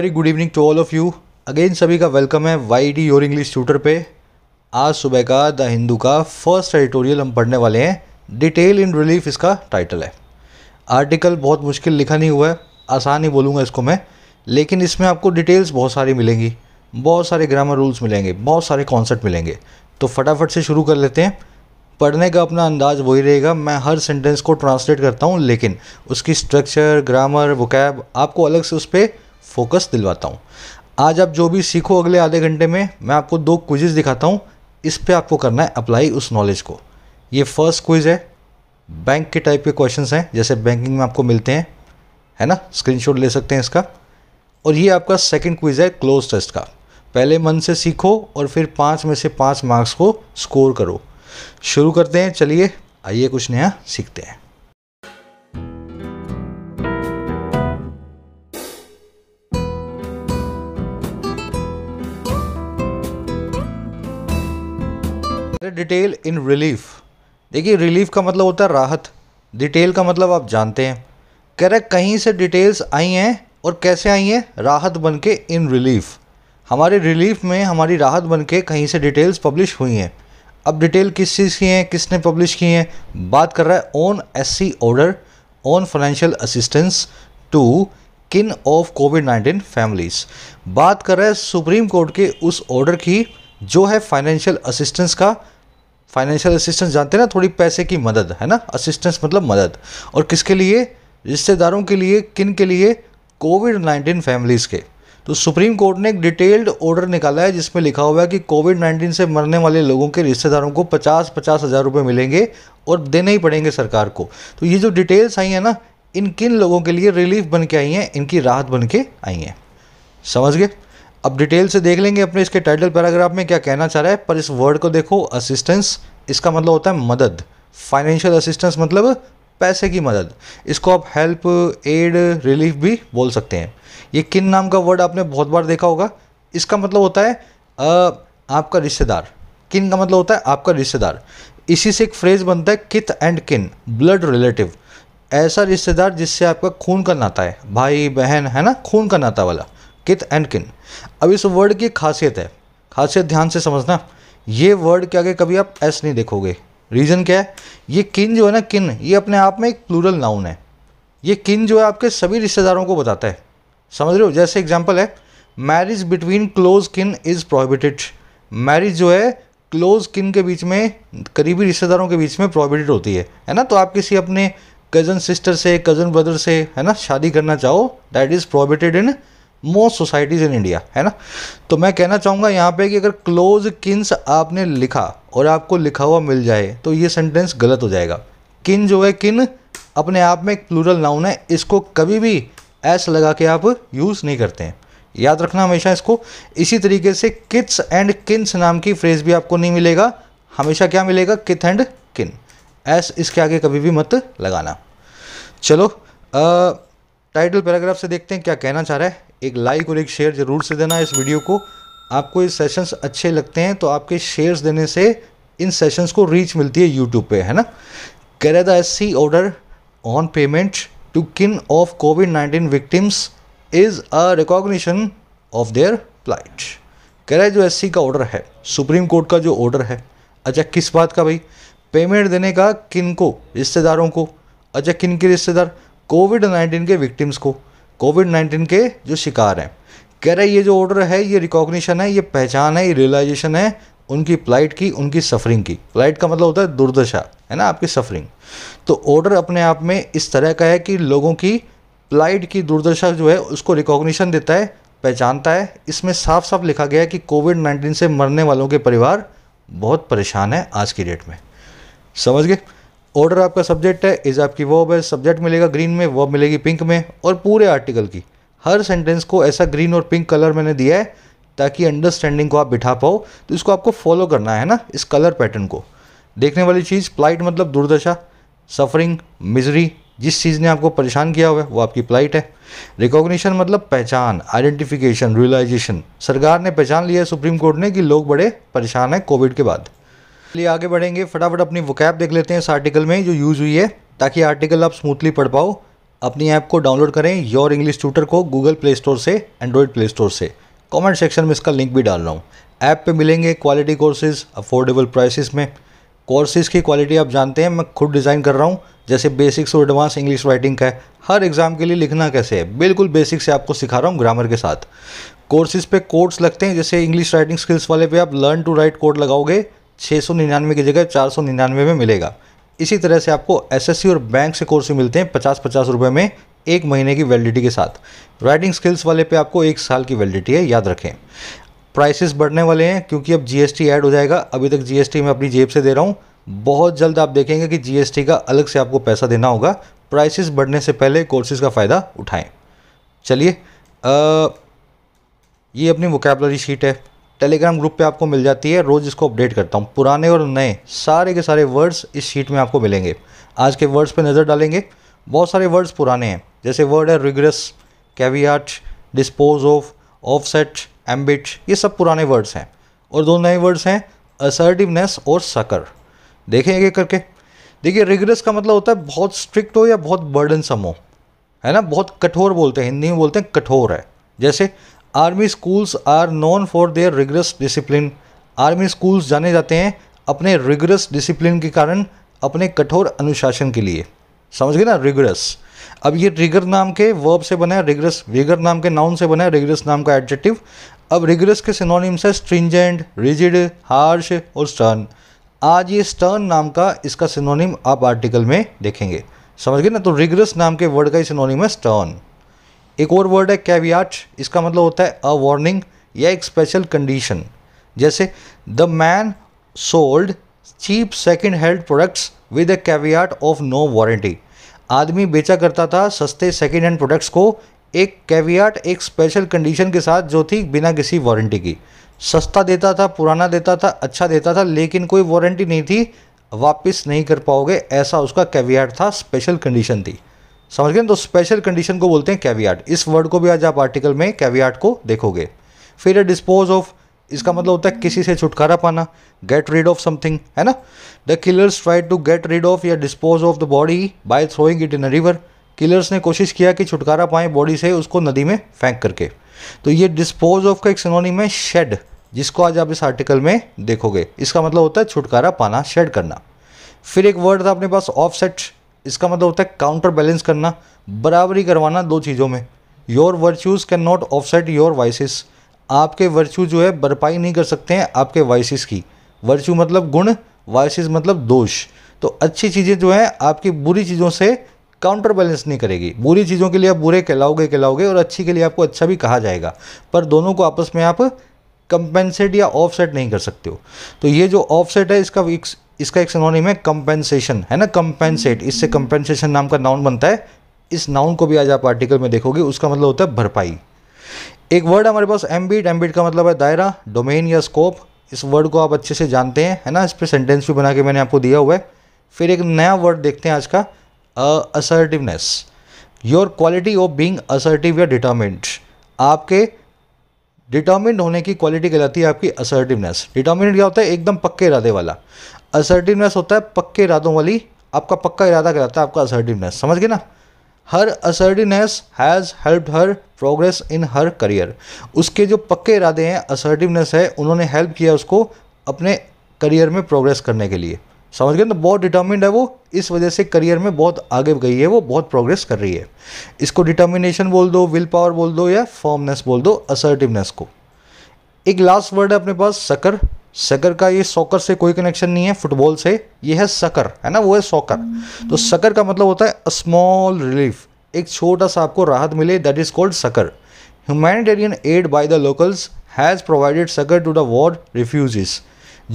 Very good evening to all of you again सभी का welcome है Y D your English tutor पे आज सुबह का द हिंदू का फर्स्ट एडिटोरियल हम पढ़ने वाले हैं डिटेल इन रिलीफ इसका टाइटल है आर्टिकल बहुत मुश्किल लिखा नहीं हुआ है आसान ही बोलूँगा इसको मैं लेकिन इसमें आपको डिटेल्स बहुत सारी मिलेंगी बहुत सारे ग्रामर रूल्स मिलेंगे बहुत सारे कॉन्सेप्ट मिलेंगे तो फटाफट से शुरू कर लेते हैं पढ़ने का अपना अंदाज वही रहेगा मैं हर सेंटेंस को ट्रांसलेट करता हूँ लेकिन उसकी स्ट्रक्चर ग्रामर वो आपको अलग से उस पर फोकस दिलवाता हूँ आज आप जो भी सीखो अगले आधे घंटे में मैं आपको दो क्विजेज़ दिखाता हूँ इस पर आपको करना है अप्लाई उस नॉलेज को ये फर्स्ट क्विज है बैंक के टाइप के क्वेश्चन हैं जैसे बैंकिंग में आपको मिलते हैं है ना स्क्रीनशॉट ले सकते हैं इसका और ये आपका सेकंड क्विज है क्लोज टेस्ट का पहले मन से सीखो और फिर पाँच में से पाँच मार्क्स को स्कोर करो शुरू करते हैं चलिए आइए कुछ नया सीखते हैं डिटेल इन रिलीफ देखिए रिलीफ का मतलब होता है राहत डिटेल का मतलब आप जानते हैं कह रहे कहीं से डिटेल्स आई हैं और कैसे आई हैं राहत बन के इन रिलीफ हमारे रिलीफ में हमारी राहत बन के कहीं से डिटेल्स पब्लिश हुई हैं अब डिटेल किस चीज़ की हैं किसने पब्लिश की हैं बात कर रहा है on S C order on financial assistance to kin of COVID nineteen families बात कर रहा है सुप्रीम कोर्ट के उस ऑर्डर की जो है फाइनेंशियल असिस्टेंस का फाइनेंशियल असिस्टेंस जानते हैं ना थोड़ी पैसे की मदद है ना असिस्टेंस मतलब मदद और किसके लिए रिश्तेदारों के लिए किन के लिए कोविड नाइन्टीन फैमिलीज़ के तो सुप्रीम कोर्ट ने एक डिटेल्ड ऑर्डर निकाला है जिसमें लिखा हुआ है कि कोविड नाइन्टीन से मरने वाले लोगों के रिश्तेदारों को पचास पचास हज़ार रुपये मिलेंगे और देने ही पड़ेंगे सरकार को तो ये जो डिटेल्स आई हैं ना इन किन लोगों के लिए रिलीफ बन के आई हैं इनकी राहत बन के आई हैं समझ गए अब डिटेल से देख लेंगे अपने इसके टाइटल पैराग्राफ में क्या कहना चाह रहा है पर इस वर्ड को देखो असिस्टेंस इसका मतलब होता है मदद फाइनेंशियल असिस्टेंस मतलब पैसे की मदद इसको आप हेल्प एड रिलीफ भी बोल सकते हैं ये किन नाम का वर्ड आपने बहुत बार देखा होगा इसका मतलब होता है आ, आपका रिश्तेदार किन का मतलब होता है आपका रिश्तेदार इसी से एक फ्रेज बनता है कित एंड किन ब्लड रिलेटिव ऐसा रिश्तेदार जिससे आपका खून का नाता है भाई बहन है ना खून का नाता वाला कित एंड किन अब इस वर्ड की खासियत है खासियत ध्यान से समझना ये वर्ड के आगे कभी आप एस नहीं देखोगे रीज़न क्या है ये किन जो है ना किन ये अपने आप में एक प्लूरल नाउन है ये किन जो है आपके सभी रिश्तेदारों को बताता है समझ रहे हो जैसे एग्जाम्पल है marriage between close kin is prohibited marriage जो है क्लोज किन के बीच में करीबी रिश्तेदारों के बीच में प्रोहिबिटेड होती है है ना तो आप किसी अपने कज़न सिस्टर से कज़न ब्रदर से है ना शादी करना चाहो that is prohibited in most societies in India है ना तो मैं कहना चाहूँगा यहाँ पे कि अगर क्लोज किन्स आपने लिखा और आपको लिखा हुआ मिल जाए तो ये सेंटेंस गलत हो जाएगा किन जो है किन अपने आप में एक प्लूरल नाउन है इसको कभी भी एस लगा के आप यूज़ नहीं करते हैं याद रखना हमेशा इसको इसी तरीके से किट्स एंड किन्स नाम की फ्रेज़ भी आपको नहीं मिलेगा हमेशा क्या मिलेगा किथ एंड किन एस इसके आगे कभी भी मत लगाना चलो आ, टाइटल पैराग्राफ से देखते हैं क्या कहना चाह रहा है एक लाइक और एक शेयर जरूर से देना इस वीडियो को आपको ये सेशंस अच्छे लगते हैं तो आपके शेयर्स देने से इन सेशंस को रीच मिलती है यूट्यूब पे है ना कैरे the S C order on payment to kin of COVID nineteen victims is a recognition of their plight कैरे जो एस का ऑर्डर है सुप्रीम कोर्ट का जो ऑर्डर है अच्छा किस बात का भाई पेमेंट देने का किन को रिश्तेदारों को अच्छा किन के रिश्तेदार कोविड नाइन्टीन के विक्टिम्स को कोविड नाइन्टीन के जो शिकार हैं कह रहे ये जो ऑर्डर है ये रिकॉग्निशन है ये पहचान है ये रियलाइजेशन है उनकी प्लाइट की उनकी सफरिंग की प्लाइट का मतलब होता है दुर्दशा है ना आपकी सफरिंग तो ऑर्डर अपने आप में इस तरह का है कि लोगों की प्लाइट की दुर्दशा जो है उसको रिकॉग्निशन देता है पहचानता है इसमें साफ साफ लिखा गया है कि कोविड नाइन्टीन से मरने वालों के परिवार बहुत परेशान है आज की डेट में समझ गए ऑर्डर आपका सब्जेक्ट है इज़ आपकी वॉब है सब्जेक्ट मिलेगा ग्रीन में वॉब मिलेगी पिंक में और पूरे आर्टिकल की हर सेंटेंस को ऐसा ग्रीन और पिंक कलर मैंने दिया है ताकि अंडरस्टैंडिंग को आप बिठा पाओ तो इसको आपको फॉलो करना है ना इस कलर पैटर्न को देखने वाली चीज़ प्लाइट मतलब दुर्दशा सफरिंग मिजरी जिस चीज़ ने आपको परेशान किया हुआ है वो आपकी प्लाइट है रिकॉग्निशन मतलब पहचान आइडेंटिफिकेशन रियलाइजेशन सरकार ने पहचान लिया है सुप्रीम कोर्ट ने कि लोग बड़े परेशान हैं कोविड के बाद चलिए आगे बढ़ेंगे फटाफट अपनी वोकैब देख लेते हैं इस आर्टिकल में जो यूज़ हुई है ताकि आर्टिकल आप स्मूथली पढ़ पाओ अपनी ऐप को डाउनलोड करें योर इंग्लिश ट्यूटर को गूगल प्ले स्टोर से एंड्रॉयड प्ले स्टोर से कमेंट सेक्शन में इसका लिंक भी डाल रहा हूँ ऐप पे मिलेंगे क्वालिटी कोर्सेज अफोर्डेबल प्राइसेस में कोर्सेज की क्वालिटी आप जानते हैं मैं खुद डिज़ाइन कर रहा हूँ जैसे बेसिक्स और एडवांस इंग्लिश राइटिंग का है हर एग्ज़ाम के लिए लिखना कैसे है बिल्कुल बेसिक से आपको सिखा रहा हूँ ग्रामर के साथ कोर्सेज पे कोड्स लगते हैं जैसे इंग्लिश राइटिंग स्किल्स वाले पे आप लर्न टू राइट कोड लगाओगे छः सौ निन्यानवे की जगह चार सौ निन्यानवे में मिलेगा इसी तरह से आपको एसएससी और बैंक से कोर्स मिलते हैं पचास पचास रुपये में एक महीने की वैलिडिटी के साथ राइटिंग स्किल्स वाले पे आपको एक साल की वैलिडिटी है याद रखें प्राइसेस बढ़ने वाले हैं क्योंकि अब जीएसटी ऐड हो जाएगा अभी तक जीएसटी मैं अपनी जेब से दे रहा हूँ बहुत जल्द आप देखेंगे कि जीएसटी का अलग से आपको पैसा देना होगा प्राइसेस बढ़ने से पहले कोर्सेज़ का फ़ायदा उठाएँ चलिए ये अपनी वोकेबलरी शीट है टेलीग्राम ग्रुप पे आपको मिल जाती है रोज़ इसको अपडेट करता हूँ पुराने और नए सारे के सारे वर्ड्स इस शीट में आपको मिलेंगे आज के वर्ड्स पे नज़र डालेंगे बहुत सारे वर्ड्स पुराने हैं जैसे वर्ड है rigorous caveat dispose of offset ambit ये सब पुराने वर्ड्स हैं और दो नए वर्ड्स हैं असर्टिवनेस और सकर देखें एक करके देखिए रिग्रेस का मतलब होता है बहुत स्ट्रिक्ट हो या बहुत बर्डनसम हो है ना बहुत कठोर बोलते हैं हिंदी में बोलते हैं कठोर है जैसे army schools are known for their rigorous discipline army schools जाने जाते हैं अपने रिग्रस डिसिप्लिन के कारण अपने कठोर अनुशासन के लिए समझ गए ना रिग्रेस अब ये रिगर नाम के वर्ब से बना है रिगरस रिगर नाम के नाउन से बना है रिगरस नाम का एडजेक्टिव अब रिग्रेस के सिनोनिम्स है स्ट्रिंजेंट रिजिड हार्श और स्टर्न आज ये स्टर्न नाम का इसका सिनोनिम आप आर्टिकल में देखेंगे समझ गए ना तो रिग्रेस नाम के वर्ड का ही सिनोनिम है स्टर्न एक और वर्ड है कैवियाट इसका मतलब होता है अ वार्निंग या एक स्पेशल कंडीशन जैसे the man sold cheap second hand products with a caveat of no warranty आदमी बेचा करता था सस्ते सेकेंड हैंड प्रोडक्ट्स को एक कैवियाट एक स्पेशल कंडीशन के साथ जो थी बिना किसी वारंटी की सस्ता देता था पुराना देता था अच्छा देता था लेकिन कोई वारंटी नहीं थी वापस नहीं कर पाओगे ऐसा उसका कैवियाट था स्पेशल कंडीशन थी समझ गए तो स्पेशल कंडीशन को बोलते हैं कैवियाट इस वर्ड को भी आज आप आर्टिकल में कैवियाट को देखोगे फिर डिस्पोज ऑफ इसका मतलब होता है किसी से छुटकारा पाना गेट रीड ऑफ समथिंग है ना the killers try to get rid of या dispose of the body by throwing it in river killers ने कोशिश किया कि छुटकारा पाएं बॉडी से उसको नदी में फेंक करके तो ये डिस्पोज ऑफ का एक सिनोनिम है शेड जिसको आज आप इस आर्टिकल में देखोगे इसका मतलब होता है छुटकारा पाना शेड करना फिर एक वर्ड था अपने पास ऑफसेट इसका मतलब होता है काउंटर बैलेंस करना बराबरी करवाना दो चीज़ों में your virtues can not offset your vices आपके वर्च्यू जो है भरपाई नहीं कर सकते हैं आपके वाइसिस की वर्च्यू मतलब गुण वाइसिस मतलब दोष तो अच्छी चीज़ें जो हैं आपकी बुरी चीज़ों से काउंटर बैलेंस नहीं करेगी बुरी चीज़ों के लिए आप बुरे कहलाओगे कहलाओगे और अच्छी के लिए आपको अच्छा भी कहा जाएगा पर दोनों को आपस में आप कंपेंसेट या ऑफसेट नहीं कर सकते हो तो ये जो ऑफसेट है इसका इसका एक सिनोनिम है कंपेंसेशन है ना कंपेंसेट इससे कंपेंसेशन नाम का नाउन बनता है इस नाउन को भी आज आप आर्टिकल में देखोगे उसका मतलब होता है भरपाई एक वर्ड हमारे पास एम्बिट एम्बिट का मतलब है दायरा डोमेन या स्कोप इस वर्ड को आप अच्छे से जानते हैं है ना इस पर सेंटेंस भी बना के मैंने आपको दिया हुआ है फिर एक नया वर्ड देखते हैं आज का assertiveness your quality of being assertive या डिटर्मेंट आपके डिटर्मिंड होने की क्वालिटी कहलाती है आपकी असर्टिवनेस डिटर्मिनेट क्या होता है एकदम पक्के इरादे वाला असर्टिवनेस होता है पक्के इरादों वाली आपका पक्का इरादा कहलाता है आपका असर्टिवनेस समझ गए ना her assertiveness has help her progress in her career उसके जो पक्के इरादे हैं असर्टिवनेस है उन्होंने हेल्प किया उसको अपने करियर में प्रोग्रेस करने के लिए समझ गए ना बहुत डिटर्मिंड है वो इस वजह से करियर में बहुत आगे गई है वो बहुत प्रोग्रेस कर रही है इसको डिटर्मिनेशन बोल दो विल पावर बोल दो या फॉर्मनेस बोल दो असर्टिवनेस को एक लास्ट वर्ड है अपने पास सकर सकर का ये सॉकर से कोई कनेक्शन नहीं है फुटबॉल से ये है सकर है ना वो है सॉकर तो हम्म। सकर का मतलब होता है स्मॉल रिलीफ एक छोटा सा आपको राहत मिले that is called succour humanitarian aid by the locals has provided succour to the war refugees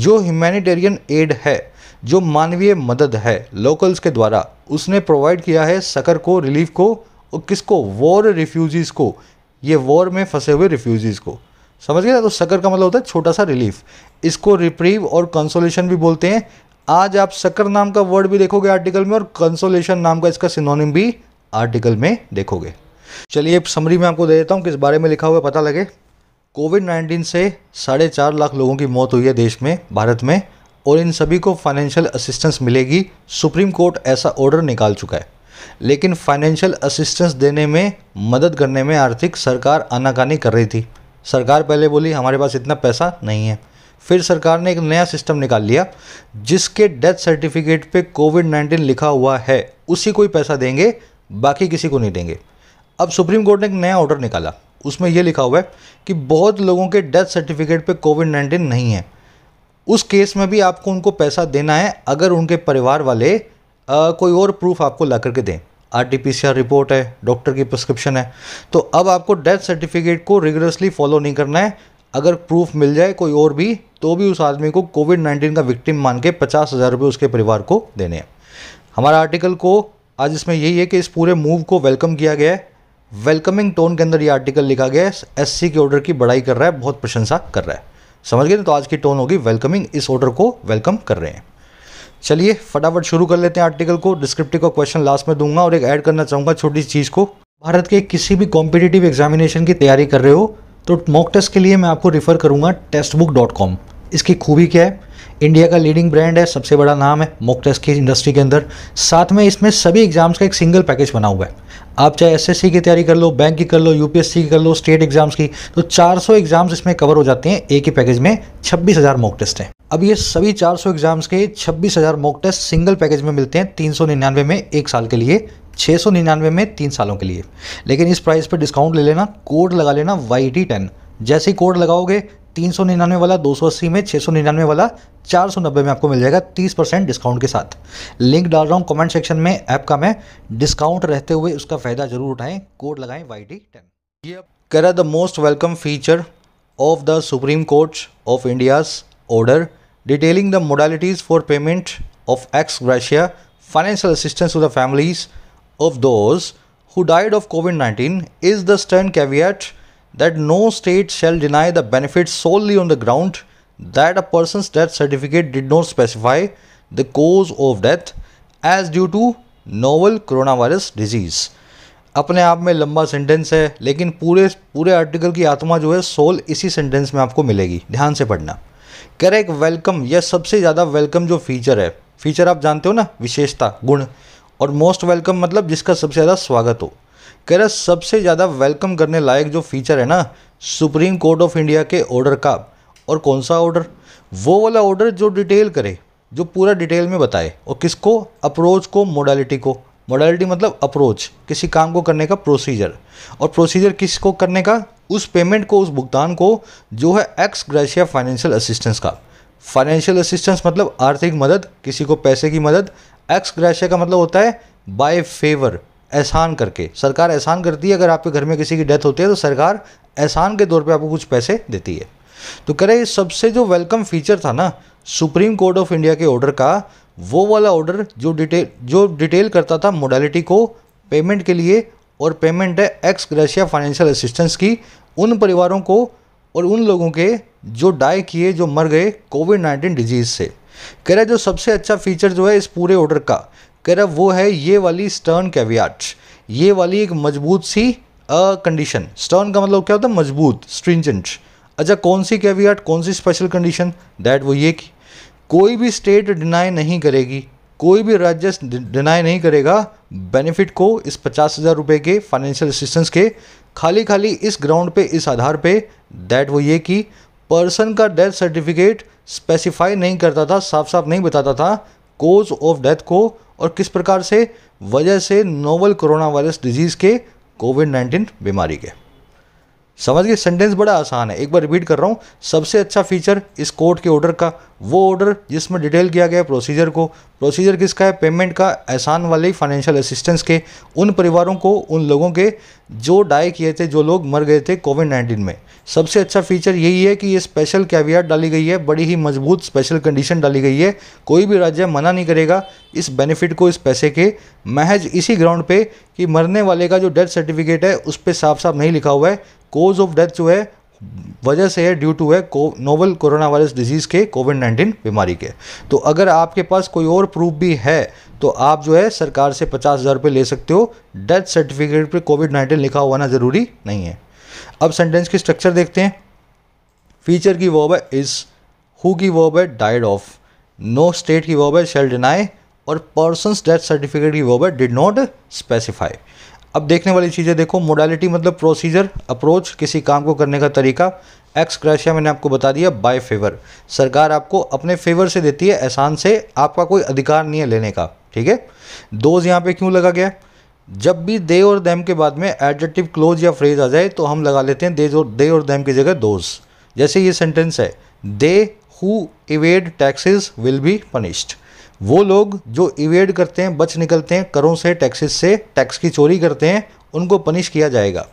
जो ह्यूमैनिटेरियन एड है जो मानवीय मदद है लोकल्स के द्वारा उसने प्रोवाइड किया है सकर को रिलीफ को और किसको वॉर रिफ्यूजीज़ को ये वॉर में फंसे हुए रिफ्यूजीज़ को समझ गए तो सकर का मतलब होता है छोटा सा रिलीफ इसको रिप्रीव और कंसोलेशन भी बोलते हैं आज आप सकर नाम का वर्ड भी देखोगे आर्टिकल में और कंसोलेशन नाम का इसका सिनोनिम भी आर्टिकल में देखोगे चलिए समरी में आपको दे देता हूँ किस बारे में लिखा हुआ है पता लगे कोविड नाइन्टीन से साढ़े चार लाख लोगों की मौत हुई है देश में भारत में और इन सभी को फाइनेंशियल असिस्टेंस मिलेगी सुप्रीम कोर्ट ऐसा ऑर्डर निकाल चुका है लेकिन फाइनेंशियल असिस्टेंस देने में मदद करने में आर्थिक सरकार आनाकानी कर रही थी सरकार पहले बोली हमारे पास इतना पैसा नहीं है फिर सरकार ने एक नया सिस्टम निकाल लिया जिसके डेथ सर्टिफिकेट पे कोविड नाइन्टीन लिखा हुआ है उसी को ही पैसा देंगे बाकी किसी को नहीं देंगे अब सुप्रीम कोर्ट ने एक नया ऑर्डर निकाला उसमें यह लिखा हुआ है कि बहुत लोगों के डेथ सर्टिफिकेट पे कोविड नाइन्टीन नहीं है उस केस में भी आपको उनको पैसा देना है अगर उनके परिवार वाले आ, कोई और प्रूफ आपको ला करके दें आरटीपीसीआर रिपोर्ट है डॉक्टर की प्रिस्क्रिप्शन है तो अब आपको डेथ सर्टिफिकेट को रिगरसली फॉलो नहीं करना है अगर प्रूफ मिल जाए कोई और भी तो भी उस आदमी को कोविड नाइन्टीन का विक्टिम मान के पचास हज़ार रुपये उसके परिवार को देने हैं हमारा आर्टिकल को आज इसमें यही है कि इस पूरे मूव को वेलकम किया गया है वेलकमिंग टोन के अंदर ये आर्टिकल लिखा गया है एस के ऑर्डर की बड़ाई कर रहा है बहुत प्रशंसा कर रहा है समझ गए तो आज की टोन होगी वेलकमिंग इस ऑर्डर को वेलकम कर रहे हैं चलिए फटाफट शुरू कर लेते हैं आर्टिकल को डिस्क्रिप्टिव का क्वेश्चन लास्ट में दूंगा और एक ऐड करना चाहूंगा छोटी चीज़ को भारत के किसी भी कॉम्पिटेटिव एग्जामिनेशन की तैयारी कर रहे हो तो मॉक टेस्ट के लिए मैं आपको रिफर करूंगा टेस्ट बुक डॉट कॉम इसकी खूबी क्या है इंडिया का लीडिंग ब्रांड है सबसे बड़ा नाम है मॉक टेस्ट की इंडस्ट्री के अंदर साथ में इसमें सभी एग्जाम्स का एक सिंगल पैकेज बना हुआ है आप चाहे एसएससी की तैयारी कर लो बैंक की कर लो यूपीएससी की कर लो स्टेट एग्जाम्स की तो 400 एग्जाम्स इसमें कवर हो जाते हैं एक ही पैकेज में छब्बीस हज़ार मॉक टेस्ट हैं अब ये सभी 400 एग्जाम्स के छब्बीस हज़ार मॉक टेस्ट सिंगल पैकेज में मिलते हैं तीन सौ निन्यानवे में एक साल के लिए छः सौ निन्यानवे में तीन सालों के लिए लेकिन इस प्राइस पर डिस्काउंट ले लेना कोड लगा लेना वाई टी टेन जैसे ही कोड लगाओगे तीन वाला दो सौ अस्सी में छः सौ निन्यानवे वाला चार सौ नब्बे में आपको मिल जाएगा तीस परसेंट डिस्काउंट के साथ लिंक डाल रहा हूँ कमेंट सेक्शन में ऐप का मैं डिस्काउंट रहते हुए उसका फ़ायदा ज़रूर उठाएं कोड लगाएं वाई डी टेन कर the most welcome feature of the Supreme Court of India's order detailing the modalities for payment of ex gratia financial assistance to the families of those who died of COVID nineteen is the stern caveat that no state shall deny the benefit solely on the ground that a person's death certificate did not specify the cause of death as due to novel coronavirus disease अपने आप में लंबा sentence है लेकिन पूरे पूरे article की आत्मा जो है सोल इसी सेंटेंस में आपको मिलेगी ध्यान से पढ़ना करेक्ट वेलकम यह सबसे ज़्यादा वेलकम जो फीचर है फीचर आप जानते हो ना विशेषता गुण और मोस्ट वेलकम मतलब जिसका सबसे ज़्यादा स्वागत हो कह रहा सबसे ज़्यादा वेलकम करने लायक जो फीचर है ना सुप्रीम कोर्ट ऑफ इंडिया के ऑर्डर का और कौन सा ऑर्डर वो वाला ऑर्डर जो डिटेल करे जो पूरा डिटेल में बताए और किसको अप्रोच को मोडालिटी को मोडालिटी मतलब अप्रोच किसी काम को करने का प्रोसीजर और प्रोसीजर किसको करने का उस पेमेंट को उस भुगतान को जो है एक्स ग्रेशिया फाइनेंशियल असिस्टेंस का फाइनेंशियल असिस्टेंस मतलब आर्थिक मदद किसी को पैसे की मदद एक्स ग्रेशिया का मतलब होता है बाय फेवर एहसान करके सरकार एहसान करती है अगर आपके घर में किसी की डेथ होती है तो सरकार एहसान के तौर पे आपको कुछ पैसे देती है तो कह रहे सबसे जो वेलकम फीचर था ना सुप्रीम कोर्ट ऑफ इंडिया के ऑर्डर का वो वाला ऑर्डर जो डिटेल जो डिटेल करता था मोडालिटी को पेमेंट के लिए और पेमेंट है एक्स ग्रेशिया फाइनेंशियल असिस्टेंस की उन परिवारों को और उन लोगों के जो डाई किए जो मर गए कोविड नाइन्टीन डिजीज़ से कह रहा है जो सबसे अच्छा फीचर जो है इस पूरे ऑर्डर का कह रहा वो है ये वाली स्टर्न कैवियाट ये वाली एक मजबूत सी कंडीशन स्टर्न का मतलब क्या होता है मजबूत स्ट्रिंजेंट अच्छा कौन सी कैवियाट कौन सी स्पेशल कंडीशन दैट वो ये की कोई भी स्टेट डिनाई नहीं करेगी कोई भी राज्य डिनाई नहीं करेगा बेनिफिट को इस पचास हज़ार रुपये के फाइनेंशियल असिस्टेंस के खाली खाली इस ग्राउंड पे इस आधार पे दैट वो ये कि पर्सन का डेथ सर्टिफिकेट स्पेसिफाई नहीं करता था साफ साफ नहीं बताता था कोज ऑफ डेथ को और किस प्रकार से वजह से नोवल कोरोना वायरस डिजीज़ के कोविड नाइन्टीन बीमारी के समझ गए सेंटेंस बड़ा आसान है एक बार रिपीट कर रहा हूँ सबसे अच्छा फीचर इस कोर्ट के ऑर्डर का वो ऑर्डर जिसमें डिटेल किया गया है प्रोसीजर को प्रोसीजर किसका है पेमेंट का एहसान वाले फाइनेंशियल असिस्टेंस के उन परिवारों को उन लोगों के जो डाई किए थे जो लोग मर गए थे कोविड नाइन्टीन में सबसे अच्छा फीचर यही है कि ये स्पेशल कैवियाट डाली गई है बड़ी ही मजबूत स्पेशल कंडीशन डाली गई है कोई भी राज्य मना नहीं करेगा इस बेनिफिट को इस पैसे के महज इसी ग्राउंड पे कि मरने वाले का जो डेथ सर्टिफिकेट है उस पर साफ साफ नहीं लिखा हुआ है कोज ऑफ डेथ जो है वजह से है ड्यू टू है को नोवल कोरोना वायरस डिजीज़ के कोविड नाइन्टीन बीमारी के तो अगर आपके पास कोई और प्रूफ भी है तो आप जो है सरकार से पचास हज़ार रुपये ले सकते हो डेथ सर्टिफिकेट पर कोविड नाइन्टीन लिखा हुआ ना ज़रूरी नहीं है अब सेंटेंस की स्ट्रक्चर देखते हैं फीचर की वर्ब है इस हु की वर्ब है डाइड ऑफ नो स्टेट की वर्ब है शेल डिनाई और पर्सन डेथ सर्टिफिकेट की वर्ब है डिड नॉट स्पेसिफाई अब देखने वाली चीज़ें देखो मोडालिटी मतलब प्रोसीजर अप्रोच किसी काम को करने का तरीका एक्स क्रैशिया मैंने आपको बता दिया बाय फेवर सरकार आपको अपने फेवर से देती है एहसान से आपका कोई अधिकार नहीं है लेने का ठीक है दोज यहाँ पे क्यों लगा गया जब भी दे और दैम के बाद में एडजेक्टिव क्लोज या फ्रेज आ जाए तो हम लगा लेते हैं दे और दे और दैम की जगह दोज जैसे ये सेंटेंस है they who evade taxes will be punished वो लोग जो इवेड करते हैं बच निकलते हैं करों से टैक्सेस से टैक्स की चोरी करते हैं उनको पनिश किया जाएगा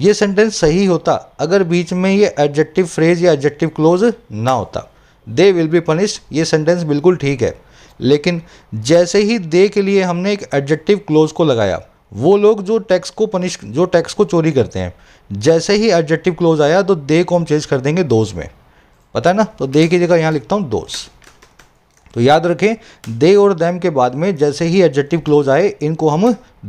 ये सेंटेंस सही होता अगर बीच में ये एडजेक्टिव फ्रेज या एडजेक्टिव क्लोज ना होता दे विल बी पनिश्ड ये सेंटेंस बिल्कुल ठीक है लेकिन जैसे ही दे के लिए हमने एक एडजेक्टिव क्लोज को लगाया वो लोग जो टैक्स को पनिश जो टैक्स को चोरी करते हैं जैसे ही एडजेक्टिव क्लोज आया तो दे को हम चेंज कर देंगे दोज में पता है ना तो दे की जगह यहाँ लिखता हूँ दोस्त तो याद रखें दे और दैम के बाद में जैसे ही एडजेक्टिव क्लोज आए इनको हम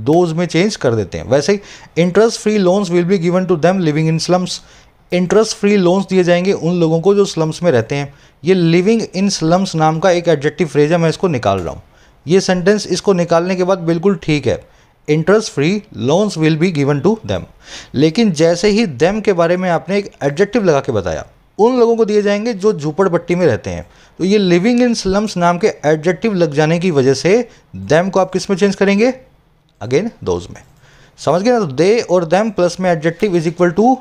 दोज में चेंज कर देते हैं वैसे ही interest free loans will be given to them living in slums interest free loans दिए जाएंगे उन लोगों को जो स्लम्स में रहते हैं ये लिविंग इन स्लम्स नाम का एक एडजेक्टिव फ्रेज है मैं इसको निकाल रहा हूँ ये सेंटेंस इसको निकालने के बाद बिल्कुल ठीक है interest free loans will be given to them लेकिन जैसे ही दैम के बारे में आपने एक एडजेक्टिव लगा के बताया उन लोगों को दिए जाएंगे जो झोपड़पट्टी में रहते हैं तो ये लिविंग इन स्लम्स नाम के एडजेक्टिव लग जाने की वजह से दैम को आप किस में चेंज करेंगे अगेन दोज में समझ गए ना तो दे और दैम प्लस में adjective is equal to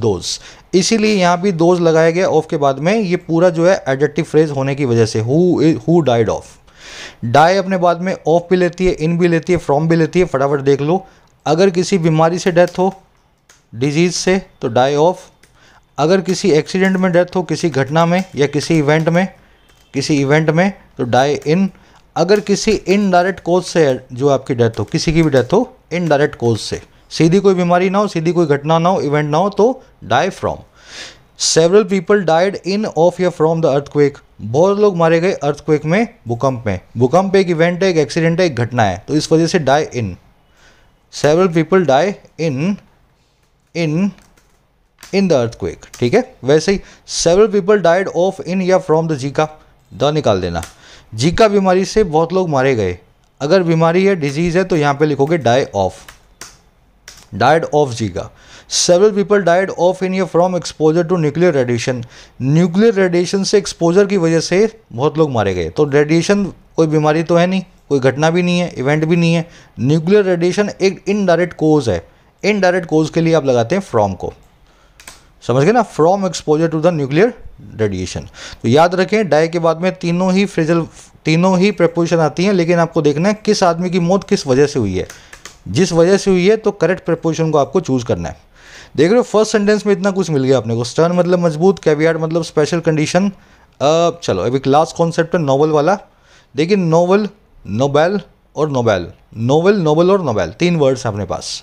those इसीलिए यहाँ भी दोज लगाया गया ऑफ के बाद में ये पूरा जो है एडजेक्टिव फ्रेज होने की वजह से हु डाइड ऑफ डाई अपने बाद में ऑफ भी लेती है इन भी लेती है फ्रॉम भी लेती है फटाफट देख लो अगर किसी बीमारी से डेथ हो डिजीज से तो डाई ऑफ अगर किसी एक्सीडेंट में डेथ हो किसी घटना में या किसी इवेंट में किसी इवेंट में तो डाई इन अगर किसी इनडायरेक्ट कोज से जो आपकी डेथ हो किसी की भी डेथ हो इनडायरेक्ट कोज से सीधी कोई बीमारी ना हो सीधी कोई घटना ना हो इवेंट ना हो तो die from several people died in of या फ्रॉम द अर्थक्वेक बहुत लोग मारे गए अर्थक्वेक में भूकंप में भूकंप एक इवेंट है एक एक्सीडेंट है एक घटना है तो इस वजह से die in several people die in in in the earthquake ठीक है वैसे ही several people died of in या फ्रॉम द जीका द निकाल देना जीका बीमारी से बहुत लोग मारे गए अगर बीमारी है डिजीज़ है तो यहाँ पे लिखोगे डाई ऑफ डाइड ऑफ जीका several people died of in या from exposure to nuclear radiation nuclear radiation से एक्सपोजर की वजह से बहुत लोग मारे गए तो रेडिएशन कोई बीमारी तो है नहीं कोई घटना भी नहीं है इवेंट भी नहीं है न्यूक्लियर रेडिएशन एक इनडायरेक्ट कोज है इनडायरेक्ट कोज के लिए आप लगाते हैं फ्रॉम को समझ गए ना from exposure to the nuclear radiation तो याद रखें डाई के बाद में तीनों ही फ्रेजल तीनों ही प्रपोजिशन आती हैं लेकिन आपको देखना है किस आदमी की मौत किस वजह से हुई है जिस वजह से हुई है तो करेक्ट प्रपोजिशन को आपको चूज़ करना है देख रहे हो फर्स्ट सेंटेंस में इतना कुछ मिल गया आपने को स्टर्न मतलब मजबूत कैवियार्ड मतलब स्पेशल कंडीशन चलो अब एक लास्ट कॉन्सेप्ट है नोवल वाला देखिए नोवल नोबेल और नोबेल नोवल नोबल और नोबेल तीन वर्ड्स अपने पास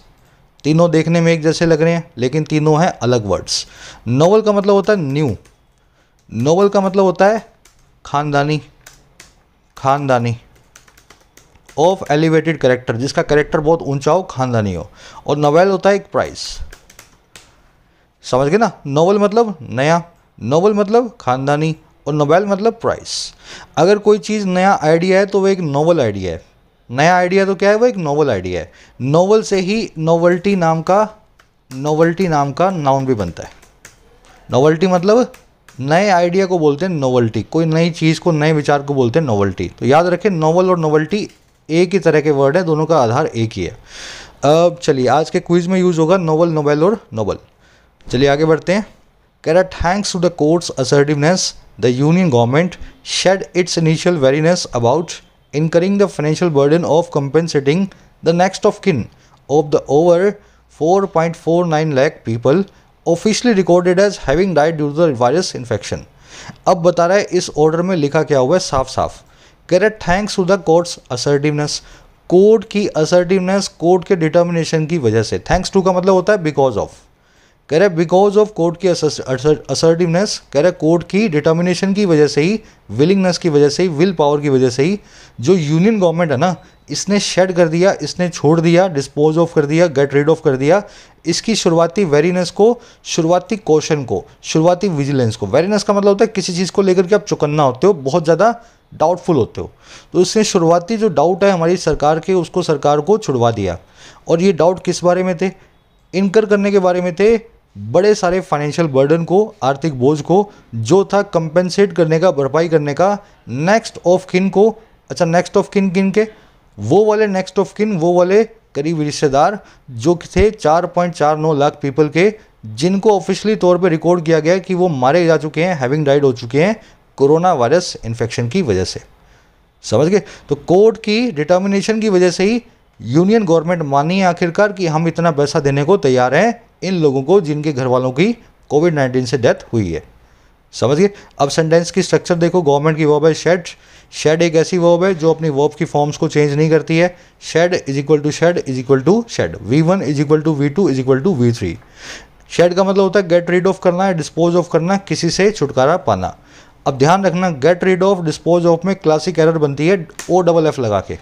तीनों देखने में एक जैसे लग रहे हैं लेकिन तीनों हैं अलग वर्ड्स नोवल का मतलब होता है न्यू नोवल का मतलब होता है खानदानी खानदानी ऑफ एलिवेटेड करेक्टर जिसका करेक्टर बहुत ऊंचा हो खानदानी हो और नोवेल होता है एक प्राइस समझ गए ना नोवल मतलब नया नोवल मतलब खानदानी और नोवेल मतलब प्राइस अगर कोई चीज़ नया आइडिया है तो वह एक नोवल आइडिया है नया आइडिया तो क्या है वो एक नोवल आइडिया है नोवल से ही नोवल्टी नाम का नोवल्टी नाम का नाउन भी बनता है नोवल्टी मतलब नए आइडिया को बोलते हैं नोवल्टी कोई नई चीज़ को नए विचार को बोलते हैं नोवल्टी तो याद रखें नोवल और नोवल्टी एक ही तरह के वर्ड है दोनों का आधार एक ही है अब चलिए आज के क्विज में यूज़ होगा नोवल नोवेल और नोवल चलिए आगे बढ़ते हैं कह रहा thanks to the courts assertiveness the union government shed its initial wariness about incurring the financial burden of compensating the next of kin of the over 4.49 lakh people officially recorded as having died due to the virus infection. अब बता रहा है इस order में लिखा क्या हुआ है साफ साफ कह रहे thanks to the courts assertiveness court की असर्टिवनेस कोर्ट के डिटर्मिनेशन की वजह से थैंक्स टू का मतलब होता है बिकॉज ऑफ कह रहे बिकॉज ऑफ कोर्ट की असर्टिवनेस कह रहे कोर्ट की डिटर्मिनेशन की वजह से ही विलिंगनेस की वजह से ही विल पावर की वजह से ही जो यूनियन गवर्नमेंट है ना इसने शेड कर दिया इसने छोड़ दिया डिस्पोज ऑफ कर दिया गेट रेड ऑफ कर दिया इसकी शुरुआती वेरीनेस को शुरुआती कौशन को शुरुआती विजिलेंस को वेरीनेस का मतलब होता है किसी चीज़ को लेकर के आप चुकन्ना होते हो बहुत ज़्यादा डाउटफुल होते हो तो इसने शुरुआती जो डाउट है हमारी सरकार के उसको सरकार को छुड़वा दिया और ये डाउट किस बारे में थे इनकर करने के बारे में थे बड़े सारे फाइनेंशियल बर्डन को आर्थिक बोझ को जो था कंपेंसेट करने का भरपाई करने का नेक्स्ट ऑफ किन को अच्छा नेक्स्ट ऑफ किन किन के वो वाले नेक्स्ट ऑफ किन वो वाले करीब रिश्तेदार जो थे 4.49 लाख पीपल के जिनको ऑफिशियली तौर पे रिकॉर्ड किया गया कि वो मारे जा चुके हैं हैविंग डाइड हो चुके हैं कोरोना वायरस इन्फेक्शन की वजह से समझ गए तो कोर्ट की डिटर्मिनेशन की वजह से ही यूनियन गवर्नमेंट मानी आखिरकार कि हम इतना पैसा देने को तैयार हैं इन लोगों को जिनके घर वालों की कोविड नाइन्टीन से डेथ हुई है समझिए अब सेंटेंस की स्ट्रक्चर देखो गवर्नमेंट की वर्ब है शेड शेड एक ऐसी वर्ब है जो अपनी वर्ब की फॉर्म्स को चेंज नहीं करती है shed is equal to shed is equal to shed V one is equal to V two is equal to V three shed का मतलब होता है गेट रीड ऑफ करना है डिस्पोज ऑफ करना किसी से छुटकारा पाना अब ध्यान रखना get rid of dispose of में क्लासिक एरर बनती है ओ डबल एफ लगा के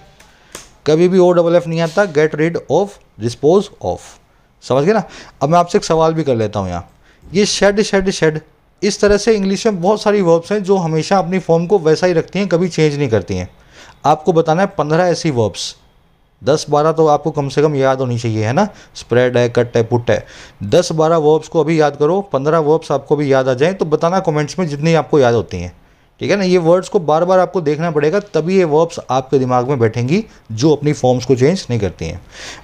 कभी भी ओ डबल एफ नहीं आता get rid of dispose of समझ गए ना अब मैं आपसे एक सवाल भी कर लेता हूँ यहाँ ये शेड शेड शेड इस तरह से इंग्लिश में बहुत सारी वर्ब्स हैं जो हमेशा अपनी फॉर्म को वैसा ही रखती हैं कभी चेंज नहीं करती हैं आपको बताना है पंद्रह ऐसी वर्ब्स दस बारह तो आपको कम से कम याद होनी चाहिए है ना स्प्रेड है कट है पुट है दस बारह वर्ब्स को अभी याद करो पंद्रह वर्ब्स आपको भी याद आ जाएं तो बताना कमेंट्स में जितनी आपको याद होती हैं ठीक है ना ये वर्ड्स को बार बार आपको देखना पड़ेगा तभी ये वर्ब्स आपके दिमाग में बैठेंगी जो अपनी फॉर्म्स को चेंज नहीं करती हैं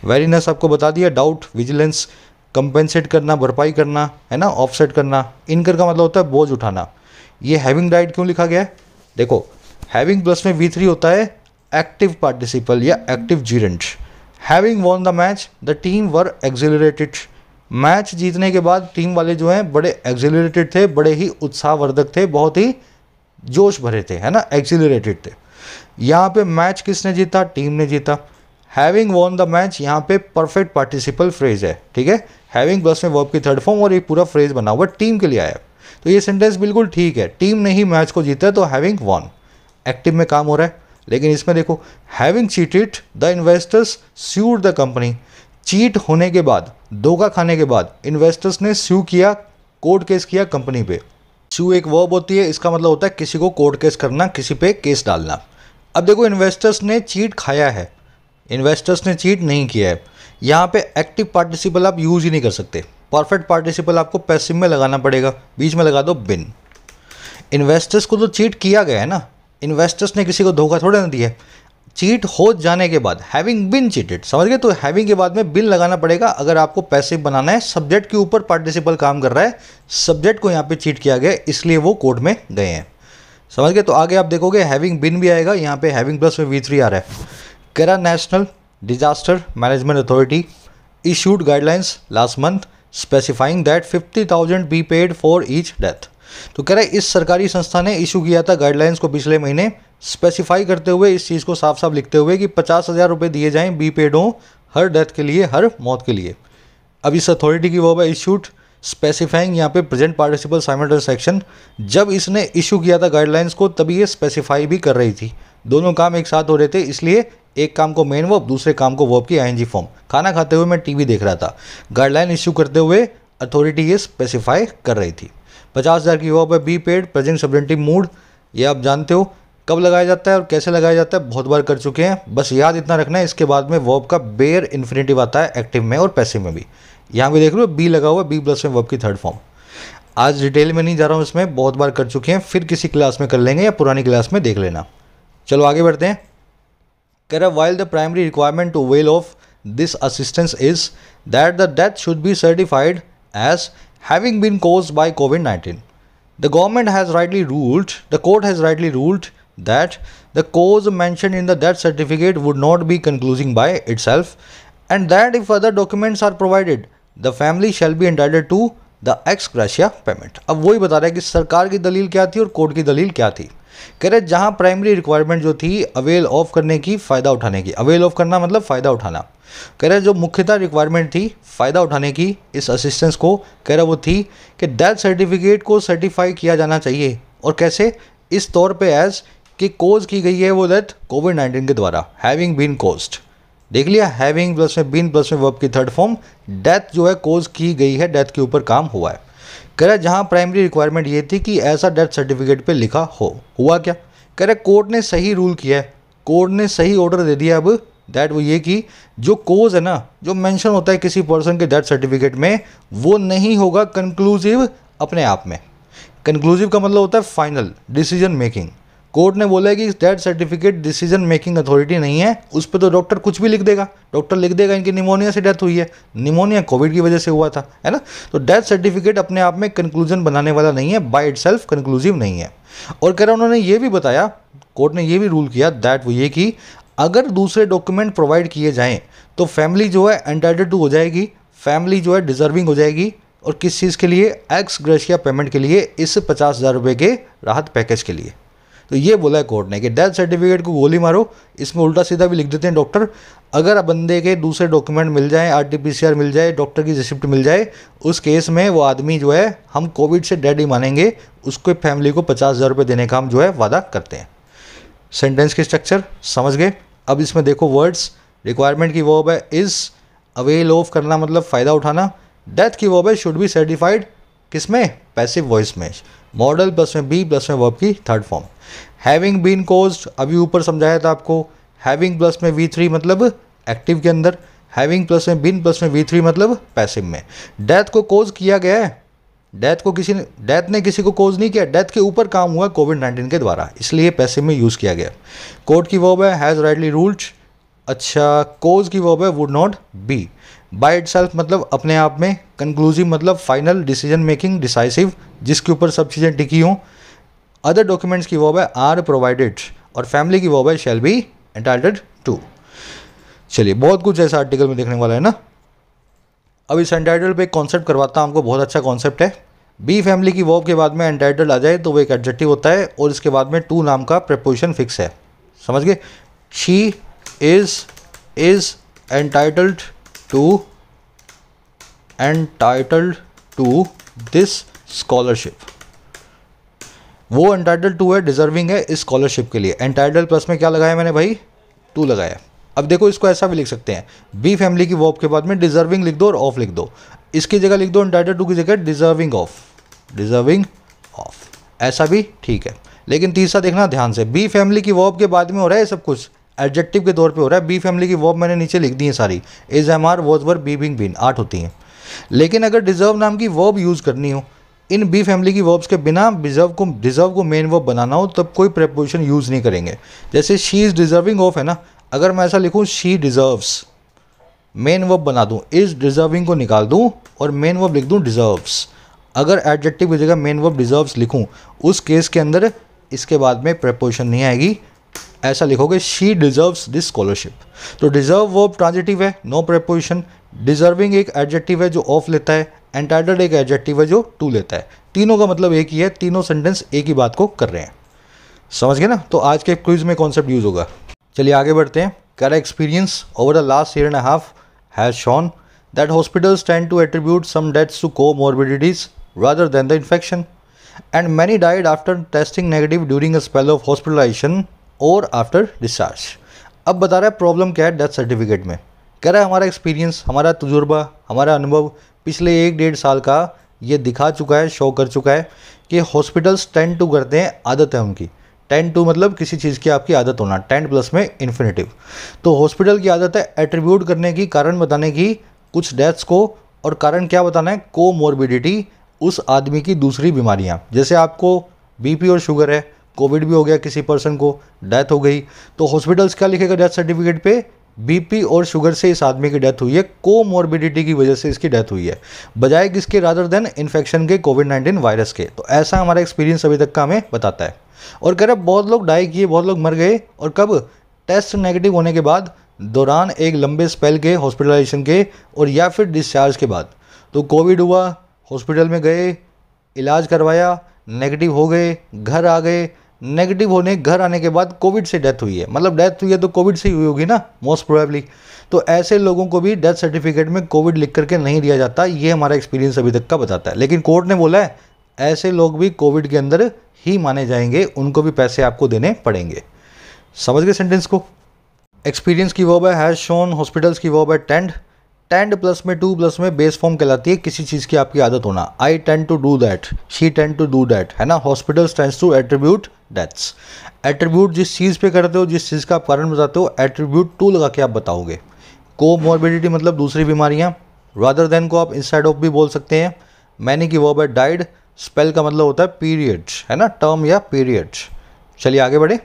वेरीनेस आपको बता दिया डाउट विजिलेंस कंपेंसेट करना भरपाई करना है ना ऑफसेट करना इनकर का मतलब होता है बोझ उठाना ये हैविंग डाइट क्यों लिखा गया है देखो हैविंग प्लस में वी थ्री होता है एक्टिव पार्टिसिपल या active gerund having won the match the team were exhilarated match जीतने के बाद टीम वाले जो हैं बड़े एक्जिलरेटेड थे बड़े ही उत्साहवर्धक थे बहुत ही जोश भरे थे है ना एक्सिलरेटेड थे यहाँ पे मैच किसने जीता टीम ने जीता हैविंग वॉन द मैच यहाँ पे परफेक्ट पार्टिसिपल फ्रेज है ठीक है हैविंग प्लस में वर्ब की थर्ड फॉर्म और एक पूरा फ्रेज बना हुआ टीम के लिए आया तो ये सेंटेंस बिल्कुल ठीक है टीम ने ही मैच को जीता तो हैविंग वॉन एक्टिव में काम हो रहा है लेकिन इसमें देखो having cheated the investors sued the company cheat होने के बाद धोखा खाने के बाद इन्वेस्टर्स ने स्यू किया कोर्ट केस किया कंपनी पे सू एक वर्ब होती है इसका मतलब होता है किसी को कोर्ट केस करना किसी पे केस डालना अब देखो इन्वेस्टर्स ने चीट खाया है इन्वेस्टर्स ने चीट नहीं किया है यहाँ पे एक्टिव पार्टिसिपल आप यूज़ ही नहीं कर सकते परफेक्ट पार्टिसिपल आपको पैसिव में लगाना पड़ेगा बीच में लगा दो बिन इन्वेस्टर्स को तो चीट किया गया है ना इन्वेस्टर्स ने किसी को धोखा थोड़ा ना दिया चीट हो जाने के बाद हैविंग बिन चीटेड समझ गए तो हैविंग के बाद में बिन लगाना पड़ेगा अगर आपको पैसे बनाना है सब्जेक्ट के ऊपर पार्टिसिपल काम कर रहा है सब्जेक्ट को यहाँ पे चीट किया गया इसलिए वो कोर्ट में गए हैं समझ गए तो आगे आप देखोगे हैविंग बिन भी आएगा यहाँ पे हैविंग प्लस में वी थ्री आ रहा है केरा national disaster management authority issued guidelines last month specifying that fifty thousand be paid for each death तो कह रहा है इस सरकारी संस्था ने इशू किया था गाइडलाइंस को पिछले महीने स्पेसिफाई करते हुए इस चीज़ को साफ साफ लिखते हुए कि पचास हज़ार रुपये दिए जाएँ बी पेड हों हर डेथ के लिए हर मौत के लिए अब इस अथॉरिटी की वो है इश्यूट स्पेसिफाइंग यहाँ पे प्रेजेंट पार्टिसिपल साइमल्टेन सेक्शन जब इसने इशू किया था गाइडलाइंस को तभी ये स्पेसिफाई भी कर रही थी दोनों काम एक साथ हो रहे थे इसलिए एक काम को मेन वर्ब दूसरे काम को वर्ब की आईएनजी फॉर्म खाना खाते हुए मैं टीवी देख रहा था गाइडलाइन इशू करते हुए अथॉरिटी ये स्पेसिफाई कर रही थी पचास हज़ार की वर्ब है be paid present subjunctive mood ये आप जानते हो कब लगाया जाता है और कैसे लगाया जाता है बहुत बार कर चुके हैं बस याद इतना रखना है इसके बाद में वर्ब का बेयर इन्फिनेटिव आता है एक्टिव में और पैसे में भी यहाँ भी देख लो बी लगा हुआ है बी प्लस में वर्ब की थर्ड फॉर्म आज डिटेल में नहीं जा रहा हूँ इसमें बहुत बार कर चुके हैं फिर किसी क्लास में कर लेंगे या पुरानी क्लास में देख लेना चलो आगे बढ़ते हैं कह रहा while the primary requirement to avail of this assistance is that the death should be certified as having been caused by COVID nineteen the government has rightly ruled the court has rightly ruled that the cause mentioned in the death certificate would not be conclusive by itself and that if other documents are provided the family shall be entitled to the ex gratia payment अब वही बता रहा है कि सरकार की दलील क्या थी और कोर्ट की दलील क्या थी कह रहे जहाँ प्राइमरी रिक्वायरमेंट जो थी अवेल ऑफ करने की फ़ायदा उठाने की अवेल ऑफ करना मतलब फ़ायदा उठाना कह रहे जो मुख्यतः रिक्वायरमेंट थी फ़ायदा उठाने की इस असिस्टेंस को कह रहा वो थी कि डेथ सर्टिफिकेट को सर्टिफाई किया जाना चाहिए और कैसे इस तौर पे एज कि कोज की गई है वो डेथ कोविड नाइन्टीन के द्वारा हैविंग बीन कोस्ड देख लिया हैविंग प्लस में बीन प्लस में वर्ब की थर्ड फॉर्म डेथ जो है कोज की गई है डेथ के ऊपर काम हुआ है कह रहे जहाँ प्राइमरी रिक्वायरमेंट ये थी कि ऐसा डेथ सर्टिफिकेट पे लिखा हो हुआ क्या कह रहे कोर्ट ने सही रूल किया है कोर्ट ने सही ऑर्डर दे दिया अब दैट वो ये कि जो कोज है ना जो मेंशन होता है किसी पर्सन के डेथ सर्टिफिकेट में वो नहीं होगा कंक्लूसिव अपने आप में कंक्लूसिव का मतलब होता है फाइनल डिसीजन मेकिंग कोर्ट ने बोला है कि death certificate decision making authority नहीं है उस पर तो डॉक्टर कुछ भी लिख देगा डॉक्टर लिख देगा इनकी निमोनिया से डेथ हुई है निमोनिया कोविड की वजह से हुआ था है ना तो डेथ सर्टिफिकेट अपने आप में कंक्लूजन बनाने वाला नहीं है बाई इट सेल्फ कंक्लूसिव नहीं है और कह रहा उन्होंने ये भी बताया कोर्ट ने ये भी रूल किया दैट वो ये कि अगर दूसरे डॉक्यूमेंट प्रोवाइड किए जाएँ तो फैमिली जो है एंटाइटेड टू हो जाएगी फैमिली जो है डिजर्विंग हो जाएगी और किस चीज़ के लिए एक्स ग्रेशिया पेमेंट के लिए इस पचास हज़ार रुपये के राहत पैकेज के लिए तो ये बोला है कोर्ट ने कि डेथ सर्टिफिकेट को गोली मारो इसमें उल्टा सीधा भी लिख देते हैं डॉक्टर अगर बंदे के दूसरे डॉक्यूमेंट मिल जाए आर मिल जाए डॉक्टर की रिसिप्ट मिल जाए उस केस में वो आदमी जो है हम कोविड से डेड ही मानेंगे उसको फैमिली को पचास हज़ार रुपये देने का हम जो है वादा करते हैं सेंटेंस के स्ट्रक्चर समझ गए अब इसमें देखो वर्ड्स रिक्वायरमेंट की वर्ब है इज़ अवेल ऑफ करना मतलब फ़ायदा उठाना डेथ की वर्ब है शुड बी सर्टिफाइड किस में पैसिव वॉइस में मॉडल प्लस में बी प्लस में वर्ब की third form having been caused अभी ऊपर समझाया था आपको हैविंग प्लस में वी थ्री मतलब एक्टिव के अंदर हैविंग प्लस में बिन प्लस में वी थ्री मतलब पैसिव में डेथ को कोज किया गया है डेथ को किसी ने डेथ ने किसी को कोज नहीं किया डेथ के ऊपर काम हुआ कोविड नाइन्टीन के द्वारा इसलिए पैसिव में यूज़ किया गया कोर्ट की वर्ब है हैज़ राइटली रूल्ड अच्छा कोज की वर्ब है would not be by itself मतलब अपने आप में कंक्लूसिव मतलब फाइनल डिसीजन मेकिंग डिसाइसिव जिसके ऊपर सब चीज़ें टिकी हों अदर डॉक्यूमेंट्स की वर्ब है आर प्रोवाइडेड और फैमिली की वर्ब है शैल बी एंटाइटेड टू चलिए बहुत कुछ ऐसा आर्टिकल में देखने वाला है ना अब इस एंटाइटल पे एक कॉन्सेप्ट करवाता हूँ आपको बहुत अच्छा कॉन्सेप्ट है बी फैमिली की वर्ब के बाद में एंटाइटल आ जाए तो वो एक एडजेक्टिव होता है और इसके बाद में टू नाम का प्रपोजिशन फिक्स है समझ गए she is is entitled to entitled to this scholarship वो एंटाइटल्ड टू है डिजर्विंग है इस स्कॉलरशिप के लिए एंटाइटल प्लस में क्या लगाया मैंने भाई टू लगाया अब देखो इसको ऐसा भी लिख सकते हैं बी फैमिली की वॉप के बाद में डिजर्विंग लिख दो और ऑफ लिख दो इसकी जगह लिख दो एंटाइटल टू की जगह डिजर्विंग ऑफ डिजर्विंग ऑफ ऐसा भी ठीक है लेकिन तीसरा देखना ध्यान से बी फैमिली की वॉप के बाद में हो रहा है सब कुछ एडजेक्टिव के तौर पे हो रहा है बी फैमिली की वर्ब मैंने नीचे लिख दी है सारी is am are was were be being been आठ होती हैं लेकिन अगर डिजर्व नाम की वर्ब यूज़ करनी हो इन बी फैमिली की वर्ब्स के बिना डिजर्व को डिजर्व को मेन वर्ब बनाना हो तब कोई प्रपोजिशन यूज़ नहीं करेंगे जैसे शी इज़ डिजर्विंग ऑफ है ना अगर मैं ऐसा लिखूँ शी डिजर्व्स मेन वर्ब बना दूँ इज़ डिजर्विंग को निकाल दूँ और मेन वर्ब लिख दूँ डिजर्व्स अगर एडजेक्टिव की जगह मेन वर्ब डिजर्व्स लिखूँ उस केस के अंदर इसके बाद में प्रपोजिशन नहीं आएगी ऐसा लिखोगे शी डिजर्व्स दिस स्कॉलरशिप तो डिजर्व वर्ब ट्रांजिटिव है नो प्रपोजिशन डिजर्विंग एक एडजेक्टिव है जो ऑफ लेता है एंटाइटल्ड एक एडजेक्टिव है जो टू लेता है तीनों का मतलब एक ही है तीनों सेंटेंस एक ही बात को कर रहे हैं समझ गए ना तो आज के क्विज में कॉन्सेप्ट यूज होगा चलिए आगे बढ़ते हैं कैरा experience over the last year and half has shown that hospitals to attribute some deaths to comorbidities rather than the infection and many died after testing negative during a spell of hospitalisation और after discharge अब बता रहा है problem क्या है death certificate में कह रहा है हमारा एक्सपीरियंस हमारा तजुर्बा हमारा अनुभव पिछले एक डेढ़ साल का ये दिखा चुका है शो कर चुका है कि हॉस्पिटल्स टेन टू करते हैं आदत है उनकी टेन टू मतलब किसी चीज़ की आपकी आदत होना टेन प्लस में इन्फिनेटिव तो हॉस्पिटल की आदत है एट्रीब्यूट करने की कारण बताने की कुछ डेथ्स को और कारण क्या बताना है को उस आदमी की दूसरी बीमारियाँ जैसे आपको बीपी और शुगर है कोविड भी हो गया किसी पर्सन को डेथ हो गई तो हॉस्पिटल्स क्या लिखेगा डेथ सर्टिफिकेट पे बीपी और शुगर से इस आदमी की डेथ हुई है कोमोर्बिडिटी की वजह से इसकी डेथ हुई है बजाय किसके रादर देन इन्फेक्शन के कोविड नाइन्टीन वायरस के तो ऐसा हमारा एक्सपीरियंस अभी तक का हमें बताता है और कह रहे बहुत लोग डाई किए बहुत लोग मर गए और कब टेस्ट नेगेटिव होने के बाद दौरान एक लंबे स्पेल के हॉस्पिटलाइजेशन के और या फिर डिस्चार्ज के बाद तो कोविड हुआ हॉस्पिटल में गए इलाज करवाया नेगेटिव हो गए घर आ गए नेगेटिव होने घर आने के बाद कोविड से डेथ हुई है मतलब डेथ हुई है तो कोविड से हुई होगी ना मोस्ट प्रोबेबली तो ऐसे लोगों को भी डेथ सर्टिफिकेट में कोविड लिख करके नहीं दिया जाता ये हमारा एक्सपीरियंस अभी तक का बताता है लेकिन कोर्ट ने बोला है ऐसे लोग भी कोविड के अंदर ही माने जाएंगे उनको भी पैसे आपको देने पड़ेंगे समझ गए सेंटेंस को एक्सपीरियंस की वर्ब है हैज़ शोन हॉस्पिटल्स की वर्ब है टेंड टेंड प्लस में टू प्लस में बेस फॉर्म कहलाती है किसी चीज़ की आपकी आदत होना I tend to do that she tend to do that है ना hospitals tends to attribute deaths attribute जिस चीज़ पे करते हो जिस चीज़ का आप कारण बताते हो एट्रीब्यूट टू लगा के आप बताओगे को मॉर्बिडिटी मतलब दूसरी बीमारियाँ रादर देन को आप इंसाइड ऑफ भी बोल सकते हैं मैंने की वर्ब है डाइड स्पेल का मतलब होता है पीरियड्स है ना टर्म या पीरियड्स चलिए आगे बढ़े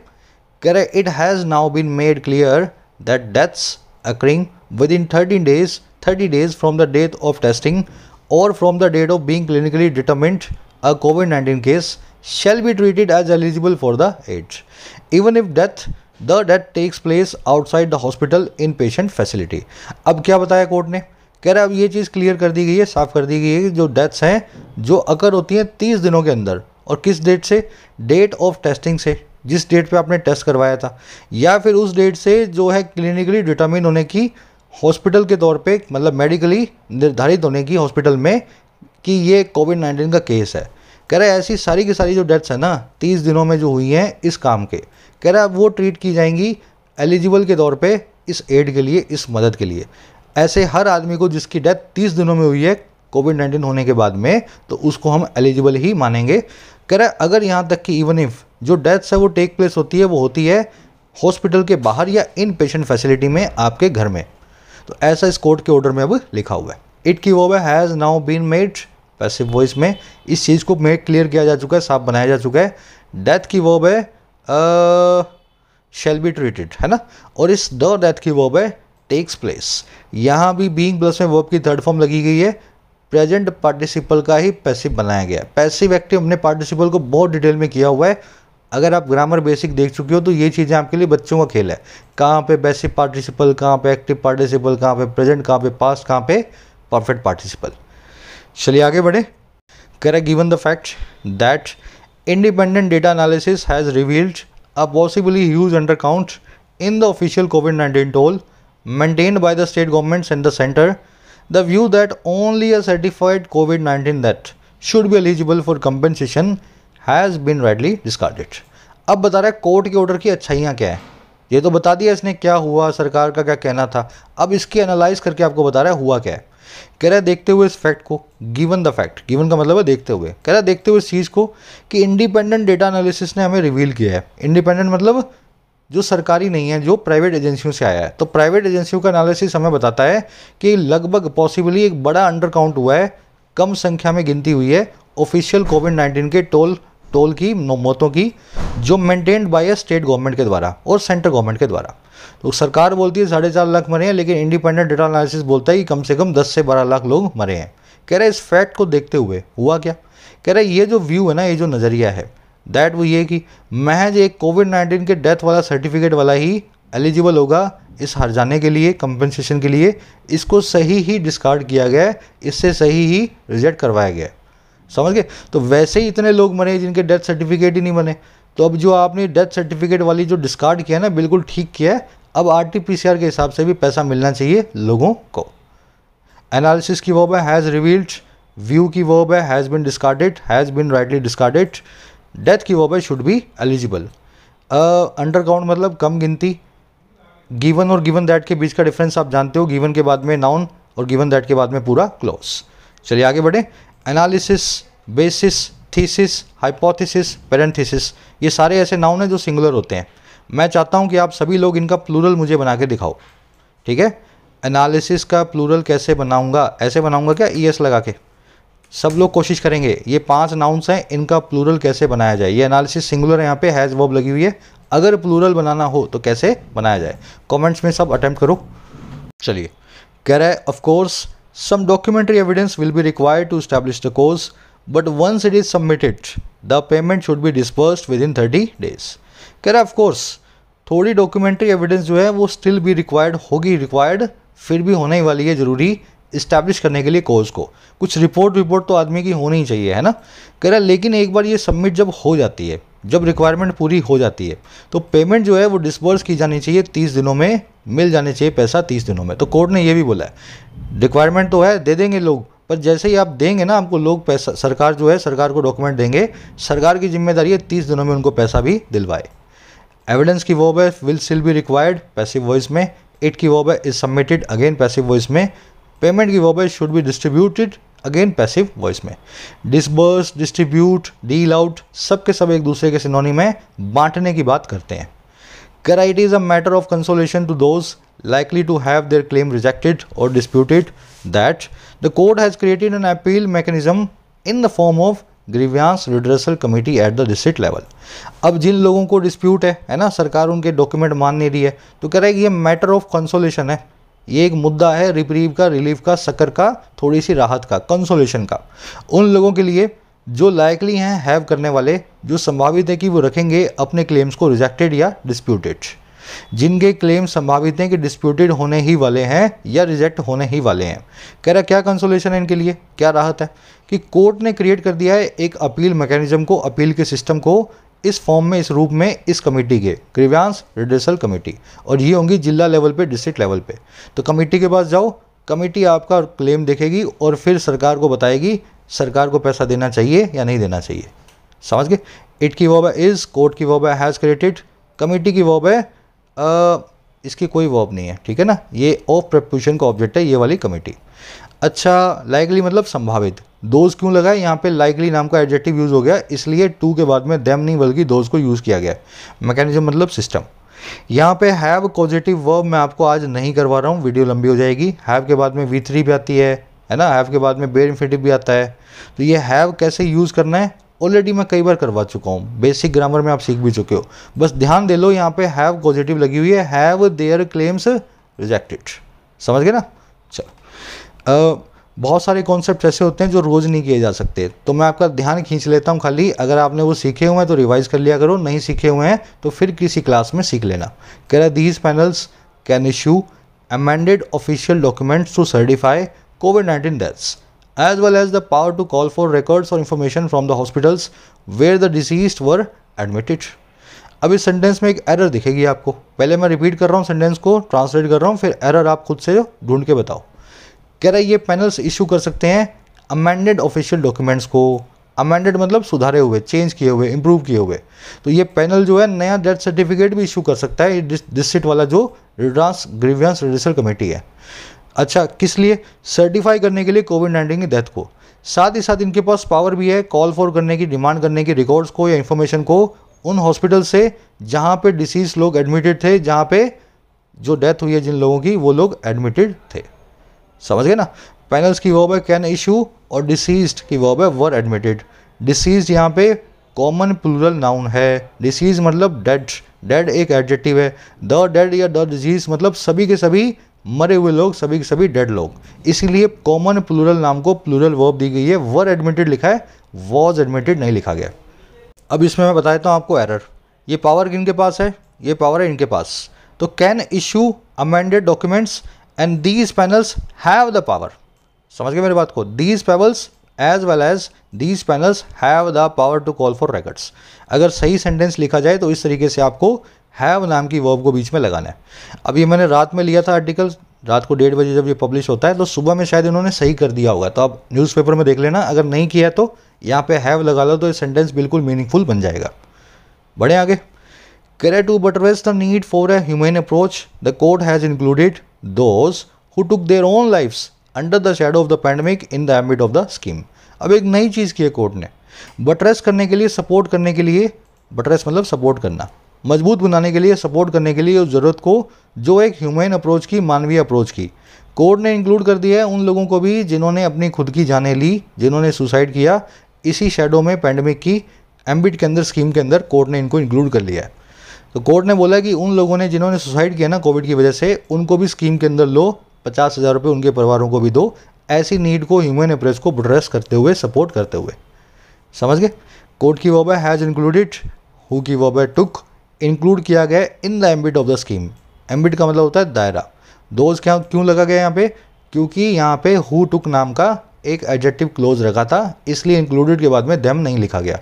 कह रहे it has now been made clear that deaths occurring within thirteen days thirty days from the date of testing और from the date of being clinically determined a COVID nineteen case shall be treated as eligible for the aid even if death the death takes place outside the hospital in patient facility अब क्या बताया court ने कह रहा है अब ये चीज़ clear कर दी गई है साफ कर दी गई है कि जो डेथ्स हैं जो अकर होती हैं तीस दिनों के अंदर और किस डेट से डेट ऑफ टेस्टिंग से जिस डेट पे आपने टेस्ट करवाया था या फिर उस डेट से जो है क्लिनिकली डिटर्मिन होने की हॉस्पिटल के तौर पे मतलब मेडिकली निर्धारित होने की हॉस्पिटल में कि ये कोविड नाइन्टीन का केस है कह रहे ऐसी सारी की सारी जो डेथ्स हैं ना तीस दिनों में जो हुई हैं इस काम के कह रहा वो ट्रीट की जाएंगी एलिजिबल के तौर पे इस एड के लिए इस मदद के लिए ऐसे हर आदमी को जिसकी डेथ तीस दिनों में हुई है कोविड नाइन्टीन होने के बाद में तो उसको हम एलिजिबल ही मानेंगे कह रहा अगर यहाँ तक कि इवन इफ़ जो डेथ्स है वो टेक प्लेस होती है वो होती है हॉस्पिटल के बाहर या इन पेशेंट फैसिलिटी में आपके घर में तो ऐसा इस कोर्ट के ऑर्डर में अब लिखा हुआ है इट की वो has now been made passive voice में इस चीज़ को मेक क्लियर किया जा चुका है साफ बनाया जा चुका है डेथ की वॉब है शेल बी ट्रीटेड है ना और इस द डेथ की वॉब है टेक्स प्लेस यहाँ भी बींग प्लस में वॉब की थर्ड फॉर्म लगी गई है प्रेजेंट पार्टिसिपल का ही पैसिव बनाया गया पैसिव एक्टिव हमने पार्टिसिपल को बहुत डिटेल में किया हुआ है अगर आप ग्रामर बेसिक देख चुके हो तो ये चीज़ें आपके लिए बच्चों का खेल है कहाँ पे पैसिव पार्टिसिपल कहाँ पे एक्टिव पार्टिसिपल कहाँ पे प्रेजेंट कहाँ पे पास्ट कहाँ पे परफेक्ट पार्टिसिपल चलिए आगे बढ़े correct given the fact that independent data analysis has revealed a possibly huge undercount in the official COVID nineteen toll maintained by the state government and the centre the view that only a certified COVID nineteen that should be eligible for compensation has been rightly discarded अब बता रहा है court के order की अच्छाइयाँ क्या है ये तो बता दिया इसने क्या हुआ सरकार का क्या कहना था अब इसकी एनालाइज करके आपको बता रहा है हुआ क्या है कह रहा है देखते हुए इस फैक्ट को गिवन द फैक्ट गिवन का मतलब है देखते हुए कह रहा है देखते हुए इस चीज़ को कि इंडिपेंडेंट डेटा एनालिसिस ने हमें रिवील किया है इंडिपेंडेंट मतलब जो सरकारी नहीं है जो प्राइवेट एजेंसियों से आया है तो प्राइवेट एजेंसियों का एनालिसिस हमें बताता है कि लगभग पॉसिबली एक बड़ा अंडर काउंट हुआ है कम संख्या में गिनती हुई है ऑफिशियल कोविड नाइन्टीन के टोल टोल की मौतों की जो मेंटेन्ड बाय स्टेट गवर्नमेंट के द्वारा और सेंट्रल गवर्नमेंट के द्वारा तो सरकार बोलती है साढ़े चार लाख मरे हैं लेकिन इंडिपेंडेंट डेटा एनालिसिस बोलता है कि कम से कम दस से बारह लाख लोग मरे हैं कह रहे इस फैक्ट को देखते हुए हुआ क्या कह रहे ये जो व्यू है ना ये जो नज़रिया है दैट वो ये कि महज एक कोविड नाइन्टीन के डेथ वाला सर्टिफिकेट वाला ही एलिजिबल होगा इस हर जाने के लिए कंपनसेशन के लिए इसको सही ही डिस्कार्ड किया गया है इससे सही ही रिजेक्ट करवाया गया है समझ गए तो वैसे ही इतने लोग मरे जिनके डेथ सर्टिफिकेट ही नहीं बने तो अब जो आपने डेथ सर्टिफिकेट वाली जो डिस्कार्ड किया है ना बिल्कुल ठीक किया है अब आर के हिसाब से भी पैसा मिलना चाहिए लोगों को एनालिसिस की वर्ब है हैज़ रिवील्ड व्यू की वर्ब है has been discarded has been rightly discarded death की वर्ब है should be eligible undercount मतलब कम गिनती गिवन और गिवन दैट के बीच का डिफरेंस आप जानते हो गिवन के बाद में नाउन और गिवन दैट के बाद में पूरा क्लोज चलिए आगे बढ़े analysis basis thesis hypothesis parenthesis ये सारे ऐसे नाउन हैं जो सिंगुलर होते हैं मैं चाहता हूँ कि आप सभी लोग इनका प्लूरल मुझे बना के दिखाओ ठीक है एनालिसिस का प्लूरल कैसे बनाऊँगा ऐसे बनाऊँगा क्या ई e एस लगा के सब लोग कोशिश करेंगे ये पांच नाउन्स हैं इनका प्लूरल कैसे बनाया जाए ये एनालिसिस सिंगुलर यहाँ पे हैज़ वर्ब लगी हुई है अगर प्लूरल बनाना हो तो कैसे बनाया जाए कमेंट्स में सब अटैम्प्ट करो चलिए कह रहा है of course Some documentary evidence will be required to establish the cause, but once it is submitted, the payment should be disbursed within 30 days. कह रहा course थोड़ी डॉक्यूमेंट्री एविडेंस जो है वो स्टिल भी रिक्वायर्ड होगी रिक्वायर्ड फिर भी होने ही वाली है ज़रूरी इस्टेब्लिश करने के लिए कोर्स को कुछ रिपोर्ट रिपोर्ट तो आदमी की होनी ही चाहिए है ना कह रहा लेकिन एक बार ये सबमिट जब हो जाती है जब रिक्वायरमेंट पूरी हो जाती है तो पेमेंट जो है वो डिसबर्स की जानी चाहिए तीस दिनों में मिल जाने चाहिए पैसा तीस दिनों में तो कोर्ट ने ये भी बोला है रिक्वायरमेंट तो है दे देंगे लोग पर जैसे ही आप देंगे ना आपको लोग पैसा सरकार जो है सरकार को डॉक्यूमेंट देंगे सरकार की जिम्मेदारी है तीस दिनों में उनको पैसा भी दिलवाए एविडेंस की वो है will still be required passive voice में इट की वो है is submitted again passive voice में पेमेंट की वो है should be distributed again passive voice में डिसबर्स डिस्ट्रीब्यूट डील आउट सब के सब एक दूसरे के सिनोनी में बांटने की बात करते हैं कराइट is a matter of consolation to those likely to have their claim rejected और disputed that the court has created an appeal mechanism in the form of grievance redressal committee at the district level अब जिन लोगों को dispute है है ना सरकार उनके डॉक्यूमेंट मान नहीं रही है तो कह रहा है कि ये मैटर ऑफ कंसोलेशन है ये एक मुद्दा है रिप्रीव का रिलीफ का सकर का थोड़ी सी राहत का कंसोलेशन का उन लोगों के लिए जो लाइकली हैं हैव करने वाले जो संभावित है कि वो रखेंगे अपने क्लेम्स को रिजेक्टेड या डिस्प्यूटेड जिनके क्लेम संभावित हैं कि डिस्प्यूटेड होने ही वाले हैं या रिजेक्ट होने ही वाले हैं कह रहा क्या कंसोलेशन है इनके लिए क्या राहत है कि कोर्ट ने क्रिएट कर दिया है एक अपील मैकेनिज्म को अपील के सिस्टम को इस फॉर्म में इस रूप में इस कमेटी के क्रिव्यांश रिडर्सल कमेटी और ये होंगी जिला लेवल पे डिस्ट्रिक्ट लेवल पे तो कमेटी के पास जाओ कमेटी आपका क्लेम देखेगी और फिर सरकार को बताएगी सरकार को पैसा देना चाहिए या नहीं देना चाहिए समझ गए इट की वॉब है इज़ कोर्ट की वॉब हैज़ क्रिएटेड कमेटी की वॉब है आ, इसकी कोई वॉब नहीं है ठीक है ना ये ऑफ प्रपोजिशन का ऑब्जेक्ट है ये वाली कमेटी अच्छा लाइकली मतलब संभावित दोज क्यों है यहाँ पे लाइकली नाम का एडजेक्टिव यूज़ हो गया इसलिए टू के बाद में देम नहीं बल्कि दोज को यूज़ किया गया मैकेनिज्म मतलब सिस्टम यहाँ पे हैव पॉजिटिव वर्ब मैं आपको आज नहीं करवा रहा हूँ वीडियो लंबी हो जाएगी हैव के बाद में वी थ्री भी आती है है ना हैव के बाद में बेर इन्फिटिव भी आता है तो ये हैव कैसे यूज़ करना है ऑलरेडी मैं कई बार करवा चुका हूँ बेसिक ग्रामर में आप सीख भी चुके हो बस ध्यान दे लो यहाँ पे हैव पॉजिटिव लगी हुई है हैव देयर क्लेम्स रिजेक्टेड समझ गए ना चलो बहुत सारे कॉन्सेप्ट ऐसे होते हैं जो रोज़ नहीं किए जा सकते तो मैं आपका ध्यान खींच लेता हूँ खाली अगर आपने वो सीखे हुए हैं तो रिवाइज कर लिया करो नहीं सीखे हुए हैं तो फिर किसी क्लास में सीख लेना कह रहा these panels can issue amended official documents to certify COVID nineteen deaths as well as the power to call for records और information from the hospitals where the deceased were admitted अब इस sentence में एक error दिखेगी आपको पहले मैं repeat कर रहा हूँ सेंटेंस को ट्रांसलेट कर रहा हूँ फिर एरर आप खुद से ढूंढ के बताओ कह रहा है ये पैनल्स इशू कर सकते हैं अमेंडेड ऑफिशियल डॉक्यूमेंट्स को अमेंडेड मतलब सुधारे हुए चेंज किए हुए इंप्रूव किए हुए तो ये पैनल जो है नया डेथ सर्टिफिकेट भी इशू कर सकता है डिस्ट्रिक्ट वाला जो रिड्रांस ग्रीवियंस रजिस्टर कमेटी है अच्छा किस लिए सर्टिफाई करने के लिए कोविड नाइन्टीन की डेथ को साथ ही साथ इनके पास पावर भी है कॉल फॉर करने की डिमांड करने की रिकॉर्ड्स को या इन्फॉर्मेशन को उन हॉस्पिटल से जहाँ पे डिसीज लोग एडमिटेड थे जहाँ पे जो डेथ हुई है जिन लोगों की वो लोग एडमिटेड थे समझ गए ना पैनल्स की वर्ब है कैन इशू और डिसीज की वर्ब है वर एडमिटेड डिसीज यहाँ पे कॉमन प्लूरल नाउन है डिसीज मतलब डेड डेड एक एडजेक्टिव है द डेड या द डिजीज मतलब सभी के सभी मरे हुए लोग सभी के सभी डेड लोग इसीलिए कॉमन प्लूरल नाम को प्लूरल वर्ब दी गई है वर एडमिटेड लिखा है वॉज एडमिटेड नहीं लिखा गया अब इसमें मैं बता देता हूँ आपको एरर ये पावर किन के पास है ये पावर है इनके पास तो can issue amended documents and these panels have the power समझ गए मेरी बात को these panels as well as these panels have the power to call for records अगर सही सेंटेंस लिखा जाए तो इस तरीके से आपको हैव नाम की वर्ब को बीच में लगाना है अब ये मैंने रात में लिया था आर्टिकल रात को डेढ़ बजे जब ये पब्लिश होता है तो सुबह में शायद इन्होंने सही कर दिया होगा तो आप न्यूज़पेपर में देख लेना अगर नहीं किया तो यहाँ पे हैव लगा लो तो ये सेंटेंस बिल्कुल मीनिंगफुल बन जाएगा बढ़े आगे Kerala to buttress the need for a humane approach, the court has included those who took their own lives under the shadow of the pandemic in the ambit of the scheme अब एक नई चीज़ की है court ने buttress करने के लिए support करने के लिए बटरेस मतलब सपोर्ट करना मजबूत बनाने के लिए सपोर्ट करने के लिए उस ज़रूरत को जो एक ह्यूमन अप्रोच की मानवीय अप्रोच की कोर्ट ने इंक्लूड कर दिया है उन लोगों को भी जिन्होंने अपनी खुद की जाने ली जिन्होंने सुसाइड किया इसी शेडो में पैंडमिक की एम्बिट के अंदर स्कीम के अंदर कोर्ट ने इनको इंक्लूड कर लिया है तो कोर्ट ने बोला कि उन लोगों ने जिन्होंने सुसाइड किया ना कोविड की वजह से उनको भी स्कीम के अंदर लो पचास हज़ार रुपये उनके परिवारों को भी दो ऐसी नीड को ह्यूमन अप्रेस को ब्रेस करते हुए सपोर्ट करते हुए समझ गए कोर्ट की वॉबे हैज़ इंक्लूडेड हु की वॉबे टुक इंक्लूड किया गया in the ambit of the scheme ambit का मतलब होता है दायरा दोज क्या क्यों लगा गया यहाँ पे क्योंकि यहाँ पे हु टुक नाम का एक एडजेक्टिव क्लोज रखा था इसलिए इंक्लूडेड के बाद में देम नहीं लिखा गया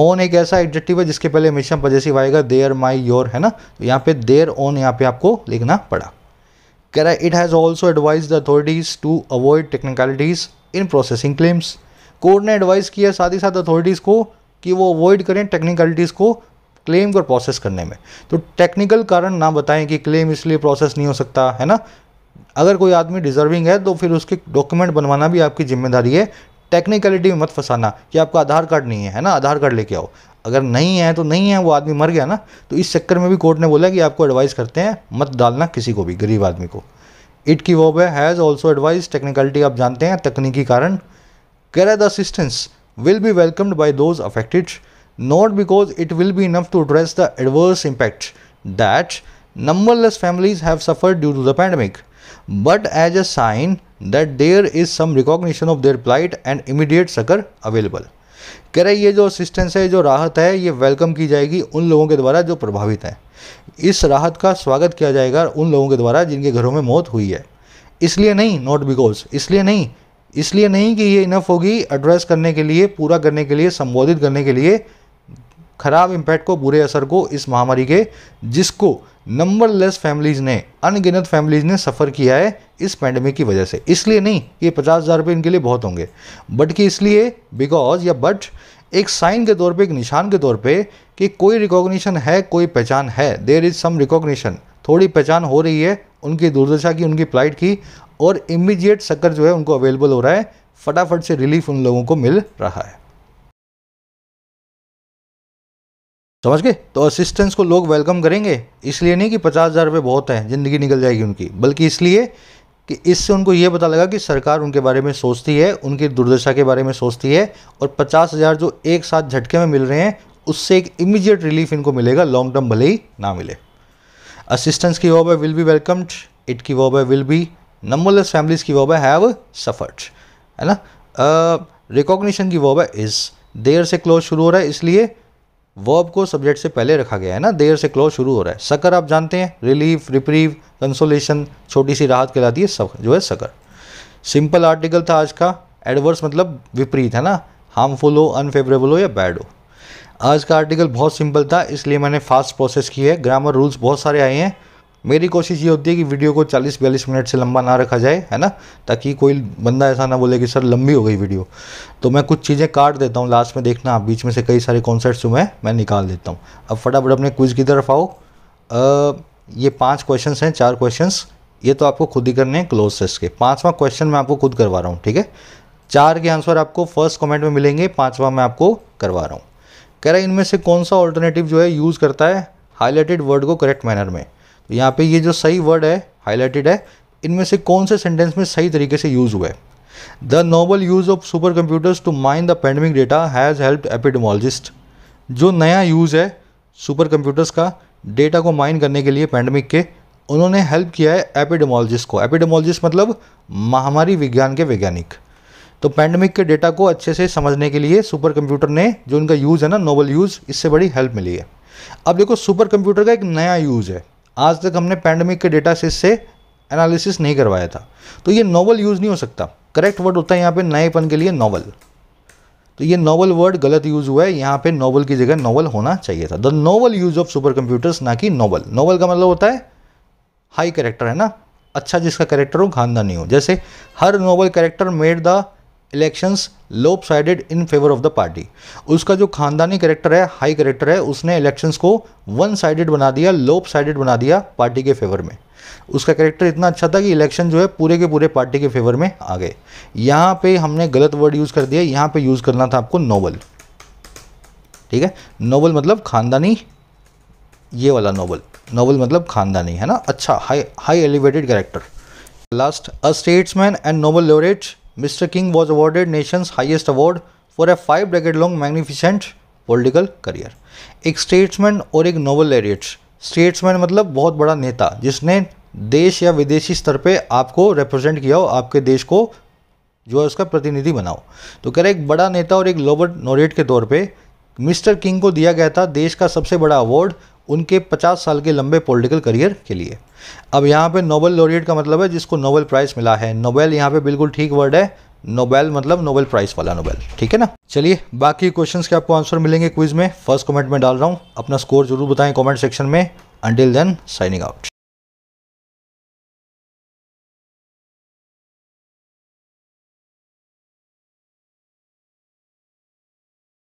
ओन एक ऐसा एडजेक्टिव है जिसके पहले मिशन पजेसिव आएगा देयर माई योर है ना तो यहाँ पे देयर ओन यहाँ पे आपको लिखना पड़ा कह रहा है it has also advised the authorities to avoid technicalities in processing claims court ने एडवाइस किया साथ ही साथ अथॉरिटीज़ को कि वो अवॉइड करें टेक्निकलिटीज़ को क्लेम को प्रोसेस करने में तो टेक्निकल कारण ना बताएं कि क्लेम इसलिए प्रोसेस नहीं हो सकता है ना अगर कोई आदमी डिजर्विंग है तो फिर उसके डॉक्यूमेंट बनवाना भी आपकी जिम्मेदारी है टेक्निकलिटी में मत फंसाना कि आपका आधार कार्ड नहीं है है ना आधार कार्ड लेके आओ अगर नहीं है तो नहीं है वो आदमी मर गया ना तो इस चक्कर में भी कोर्ट ने बोला कि आपको एडवाइस करते हैं मत डालना किसी को भी गरीब आदमी को इट की वॉब हैज़ ऑल्सो एडवाइस टेक्निकलिटी आप जानते हैं तकनीकी कारण the assistance will be welcomed by those affected not because it will be enough to address the adverse impact that numberless families have suffer due to the pandemic but as a sign that there is some recognition of their plight and immediate succor available. कह रहे ये जो assistance है जो राहत है ये welcome की जाएगी उन लोगों के द्वारा जो प्रभावित हैं इस राहत का स्वागत किया जाएगा उन लोगों के द्वारा जिनके घरों में मौत हुई है इसलिए नहीं नॉट बिकॉज इसलिए नहीं इसलिए नहीं कि ये इनफ होगी एड्रेस करने के लिए पूरा करने के लिए संबोधित करने के लिए खराब इम्पैक्ट को बुरे असर को इस महामारी के जिसको नंबर लेस फैमिलीज़ ने अनगिनत फैमिलीज़ ने सफ़र किया है इस पैंडमिक की वजह से इसलिए नहीं कि पचास हज़ार रुपये इनके लिए बहुत होंगे बट कि इसलिए बिकॉज या बट एक साइन के तौर पे एक निशान के तौर पे कि कोई रिकॉग्निशन है कोई पहचान है देर इज़ सम रिकॉग्निशन थोड़ी पहचान हो रही है उनकी दुर्दशा की उनकी प्लाइट की और इमीडिएट सक्कर जो है उनको अवेलेबल हो रहा है फटाफट से रिलीफ उन लोगों को मिल रहा है समझ गए तो असिस्टेंस को लोग वेलकम करेंगे इसलिए नहीं कि पचास हज़ार रुपये बहुत हैं ज़िंदगी निकल जाएगी उनकी बल्कि इसलिए कि इससे उनको ये पता लगा कि सरकार उनके बारे में सोचती है उनकी दुर्दशा के बारे में सोचती है और पचास हज़ार जो एक साथ झटके में मिल रहे हैं उससे एक इमीजिएट रिलीफ इनको मिलेगा लॉन्ग टर्म भले ही ना मिले असिस्टेंस की वॉब विल बी वेलकम्ड इट की वॉब विल बी नंबरलेस फैमिलीज की वॉब हैव सफर्ड है ना रिकॉग्निशन की वॉब इज़ देर से क्लोज शुरू हो रहा है इसलिए वर्ब को सब्जेक्ट से पहले रखा गया है ना देर से क्लोज शुरू हो रहा है सकर आप जानते हैं रिलीफ रिप्रीव कंसोलेशन छोटी सी राहत कहलाती है सब जो है सकर सिंपल आर्टिकल था आज का एडवर्स मतलब विपरीत है ना हार्मफुल हो अनफेवरेबल हो या बैड हो आज का आर्टिकल बहुत सिंपल था इसलिए मैंने फास्ट प्रोसेस की है ग्रामर रूल्स बहुत सारे आए हैं मेरी कोशिश ये होती है कि वीडियो को 40 बयालीस मिनट से लंबा ना रखा जाए है ना ताकि कोई बंदा ऐसा ना बोले कि सर लंबी हो गई वीडियो तो मैं कुछ चीज़ें काट देता हूँ लास्ट में देखना आप बीच में से कई सारे कॉन्सेप्ट जो मैं मैं निकाल देता हूँ अब फटाफट अपने क्विज की तरफ आओ ये पाँच क्वेश्चन हैं चार क्वेश्चन ये तो आपको खुद ही करने हैं क्लोज सेस के पाँचवा क्वेश्चन मैं आपको खुद करवा रहा हूँ ठीक है चार के आंसर आपको फर्स्ट कमेंट में मिलेंगे पाँचवा मैं आपको करवा रहा हूँ कह रहा है इनमें से कौन सा ऑल्टरनेटिव जो है यूज़ करता है हाईलाइटेड वर्ड को करेक्ट मैनर में यहाँ पे ये जो सही वर्ड है हाईलाइटेड है इनमें से कौन से सेंटेंस में सही तरीके से यूज़ हुआ है the noble use of super computers to mine the pandemic data has help epidemiologist जो नया यूज़ है सुपर कंप्यूटर्स का डेटा को माइन करने के लिए पेंडेमिक के उन्होंने हेल्प किया है एपिडेमोलॉजिस्ट को एपिडेमोलॉजिस्ट मतलब महामारी विज्ञान के वैज्ञानिक तो पैंडमिक के डेटा को अच्छे से समझने के लिए सुपर कंप्यूटर ने जो उनका यूज़ है ना नोबल यूज़ इससे बड़ी हेल्प मिली है अब देखो सुपर कंप्यूटर का एक नया यूज़ है आज तक हमने पैंडमिक के डेटा सेट से एनालिसिस नहीं करवाया था तो ये नॉवल यूज़ नहीं हो सकता करेक्ट वर्ड होता है यहाँ पे नएपन के लिए नोवल तो ये नॉवल वर्ड गलत यूज़ हुआ है यहाँ पे नोवल की जगह नोवल होना चाहिए था the novel use of super computers ना कि नोवल नोवल का मतलब होता है हाई करेक्टर है ना अच्छा जिसका करेक्टर हो खानदानी हो जैसे हर novel character made the elections lopsided in favour of the party उसका जो खानदानी करेक्टर है हाई करेक्टर है उसने इलेक्शंस को वन साइडेड बना दिया लोप साइडेड बना दिया पार्टी के फेवर में उसका करेक्टर इतना अच्छा था कि इलेक्शन जो है पूरे के पूरे पार्टी के फेवर में आ गए यहाँ पे हमने गलत वर्ड यूज़ कर दिया यहाँ पे यूज़ करना था आपको नोबल ठीक है नोबल मतलब खानदानी ये वाला नोबल नोबल मतलब खानदानी है ना अच्छा high high elevated character last a statesman and noble laureates Mr. King was awarded nation's highest award for a five decade long magnificent political career एक स्टेट्समैन और एक नोबल लेरियट स्टेट्समैन मतलब बहुत बड़ा नेता जिसने देश या विदेशी स्तर पे आपको रिप्रेजेंट किया हो आपके देश को जो है उसका प्रतिनिधि बनाओ तो कह रहे एक बड़ा नेता और एक लोबर नोरेट के तौर पे मिस्टर किंग को दिया गया था देश का सबसे बड़ा अवार्ड उनके 50 साल के लंबे पॉलिटिकल करियर के लिए अब यहाँ पे नोबेल लॉरियट का मतलब है जिसको नोबेल प्राइज़ मिला है नोबेल यहाँ पे बिल्कुल ठीक वर्ड है नोबेल मतलब नोबेल प्राइज़ वाला नोबेल ठीक है ना चलिए बाकी क्वेश्चन के आपको आंसर मिलेंगे क्विज में फर्स्ट कॉमेंट में डाल रहा हूँ अपना स्कोर जरूर बताएं कॉमेंट सेक्शन में अंटिल देन साइनिंग आउट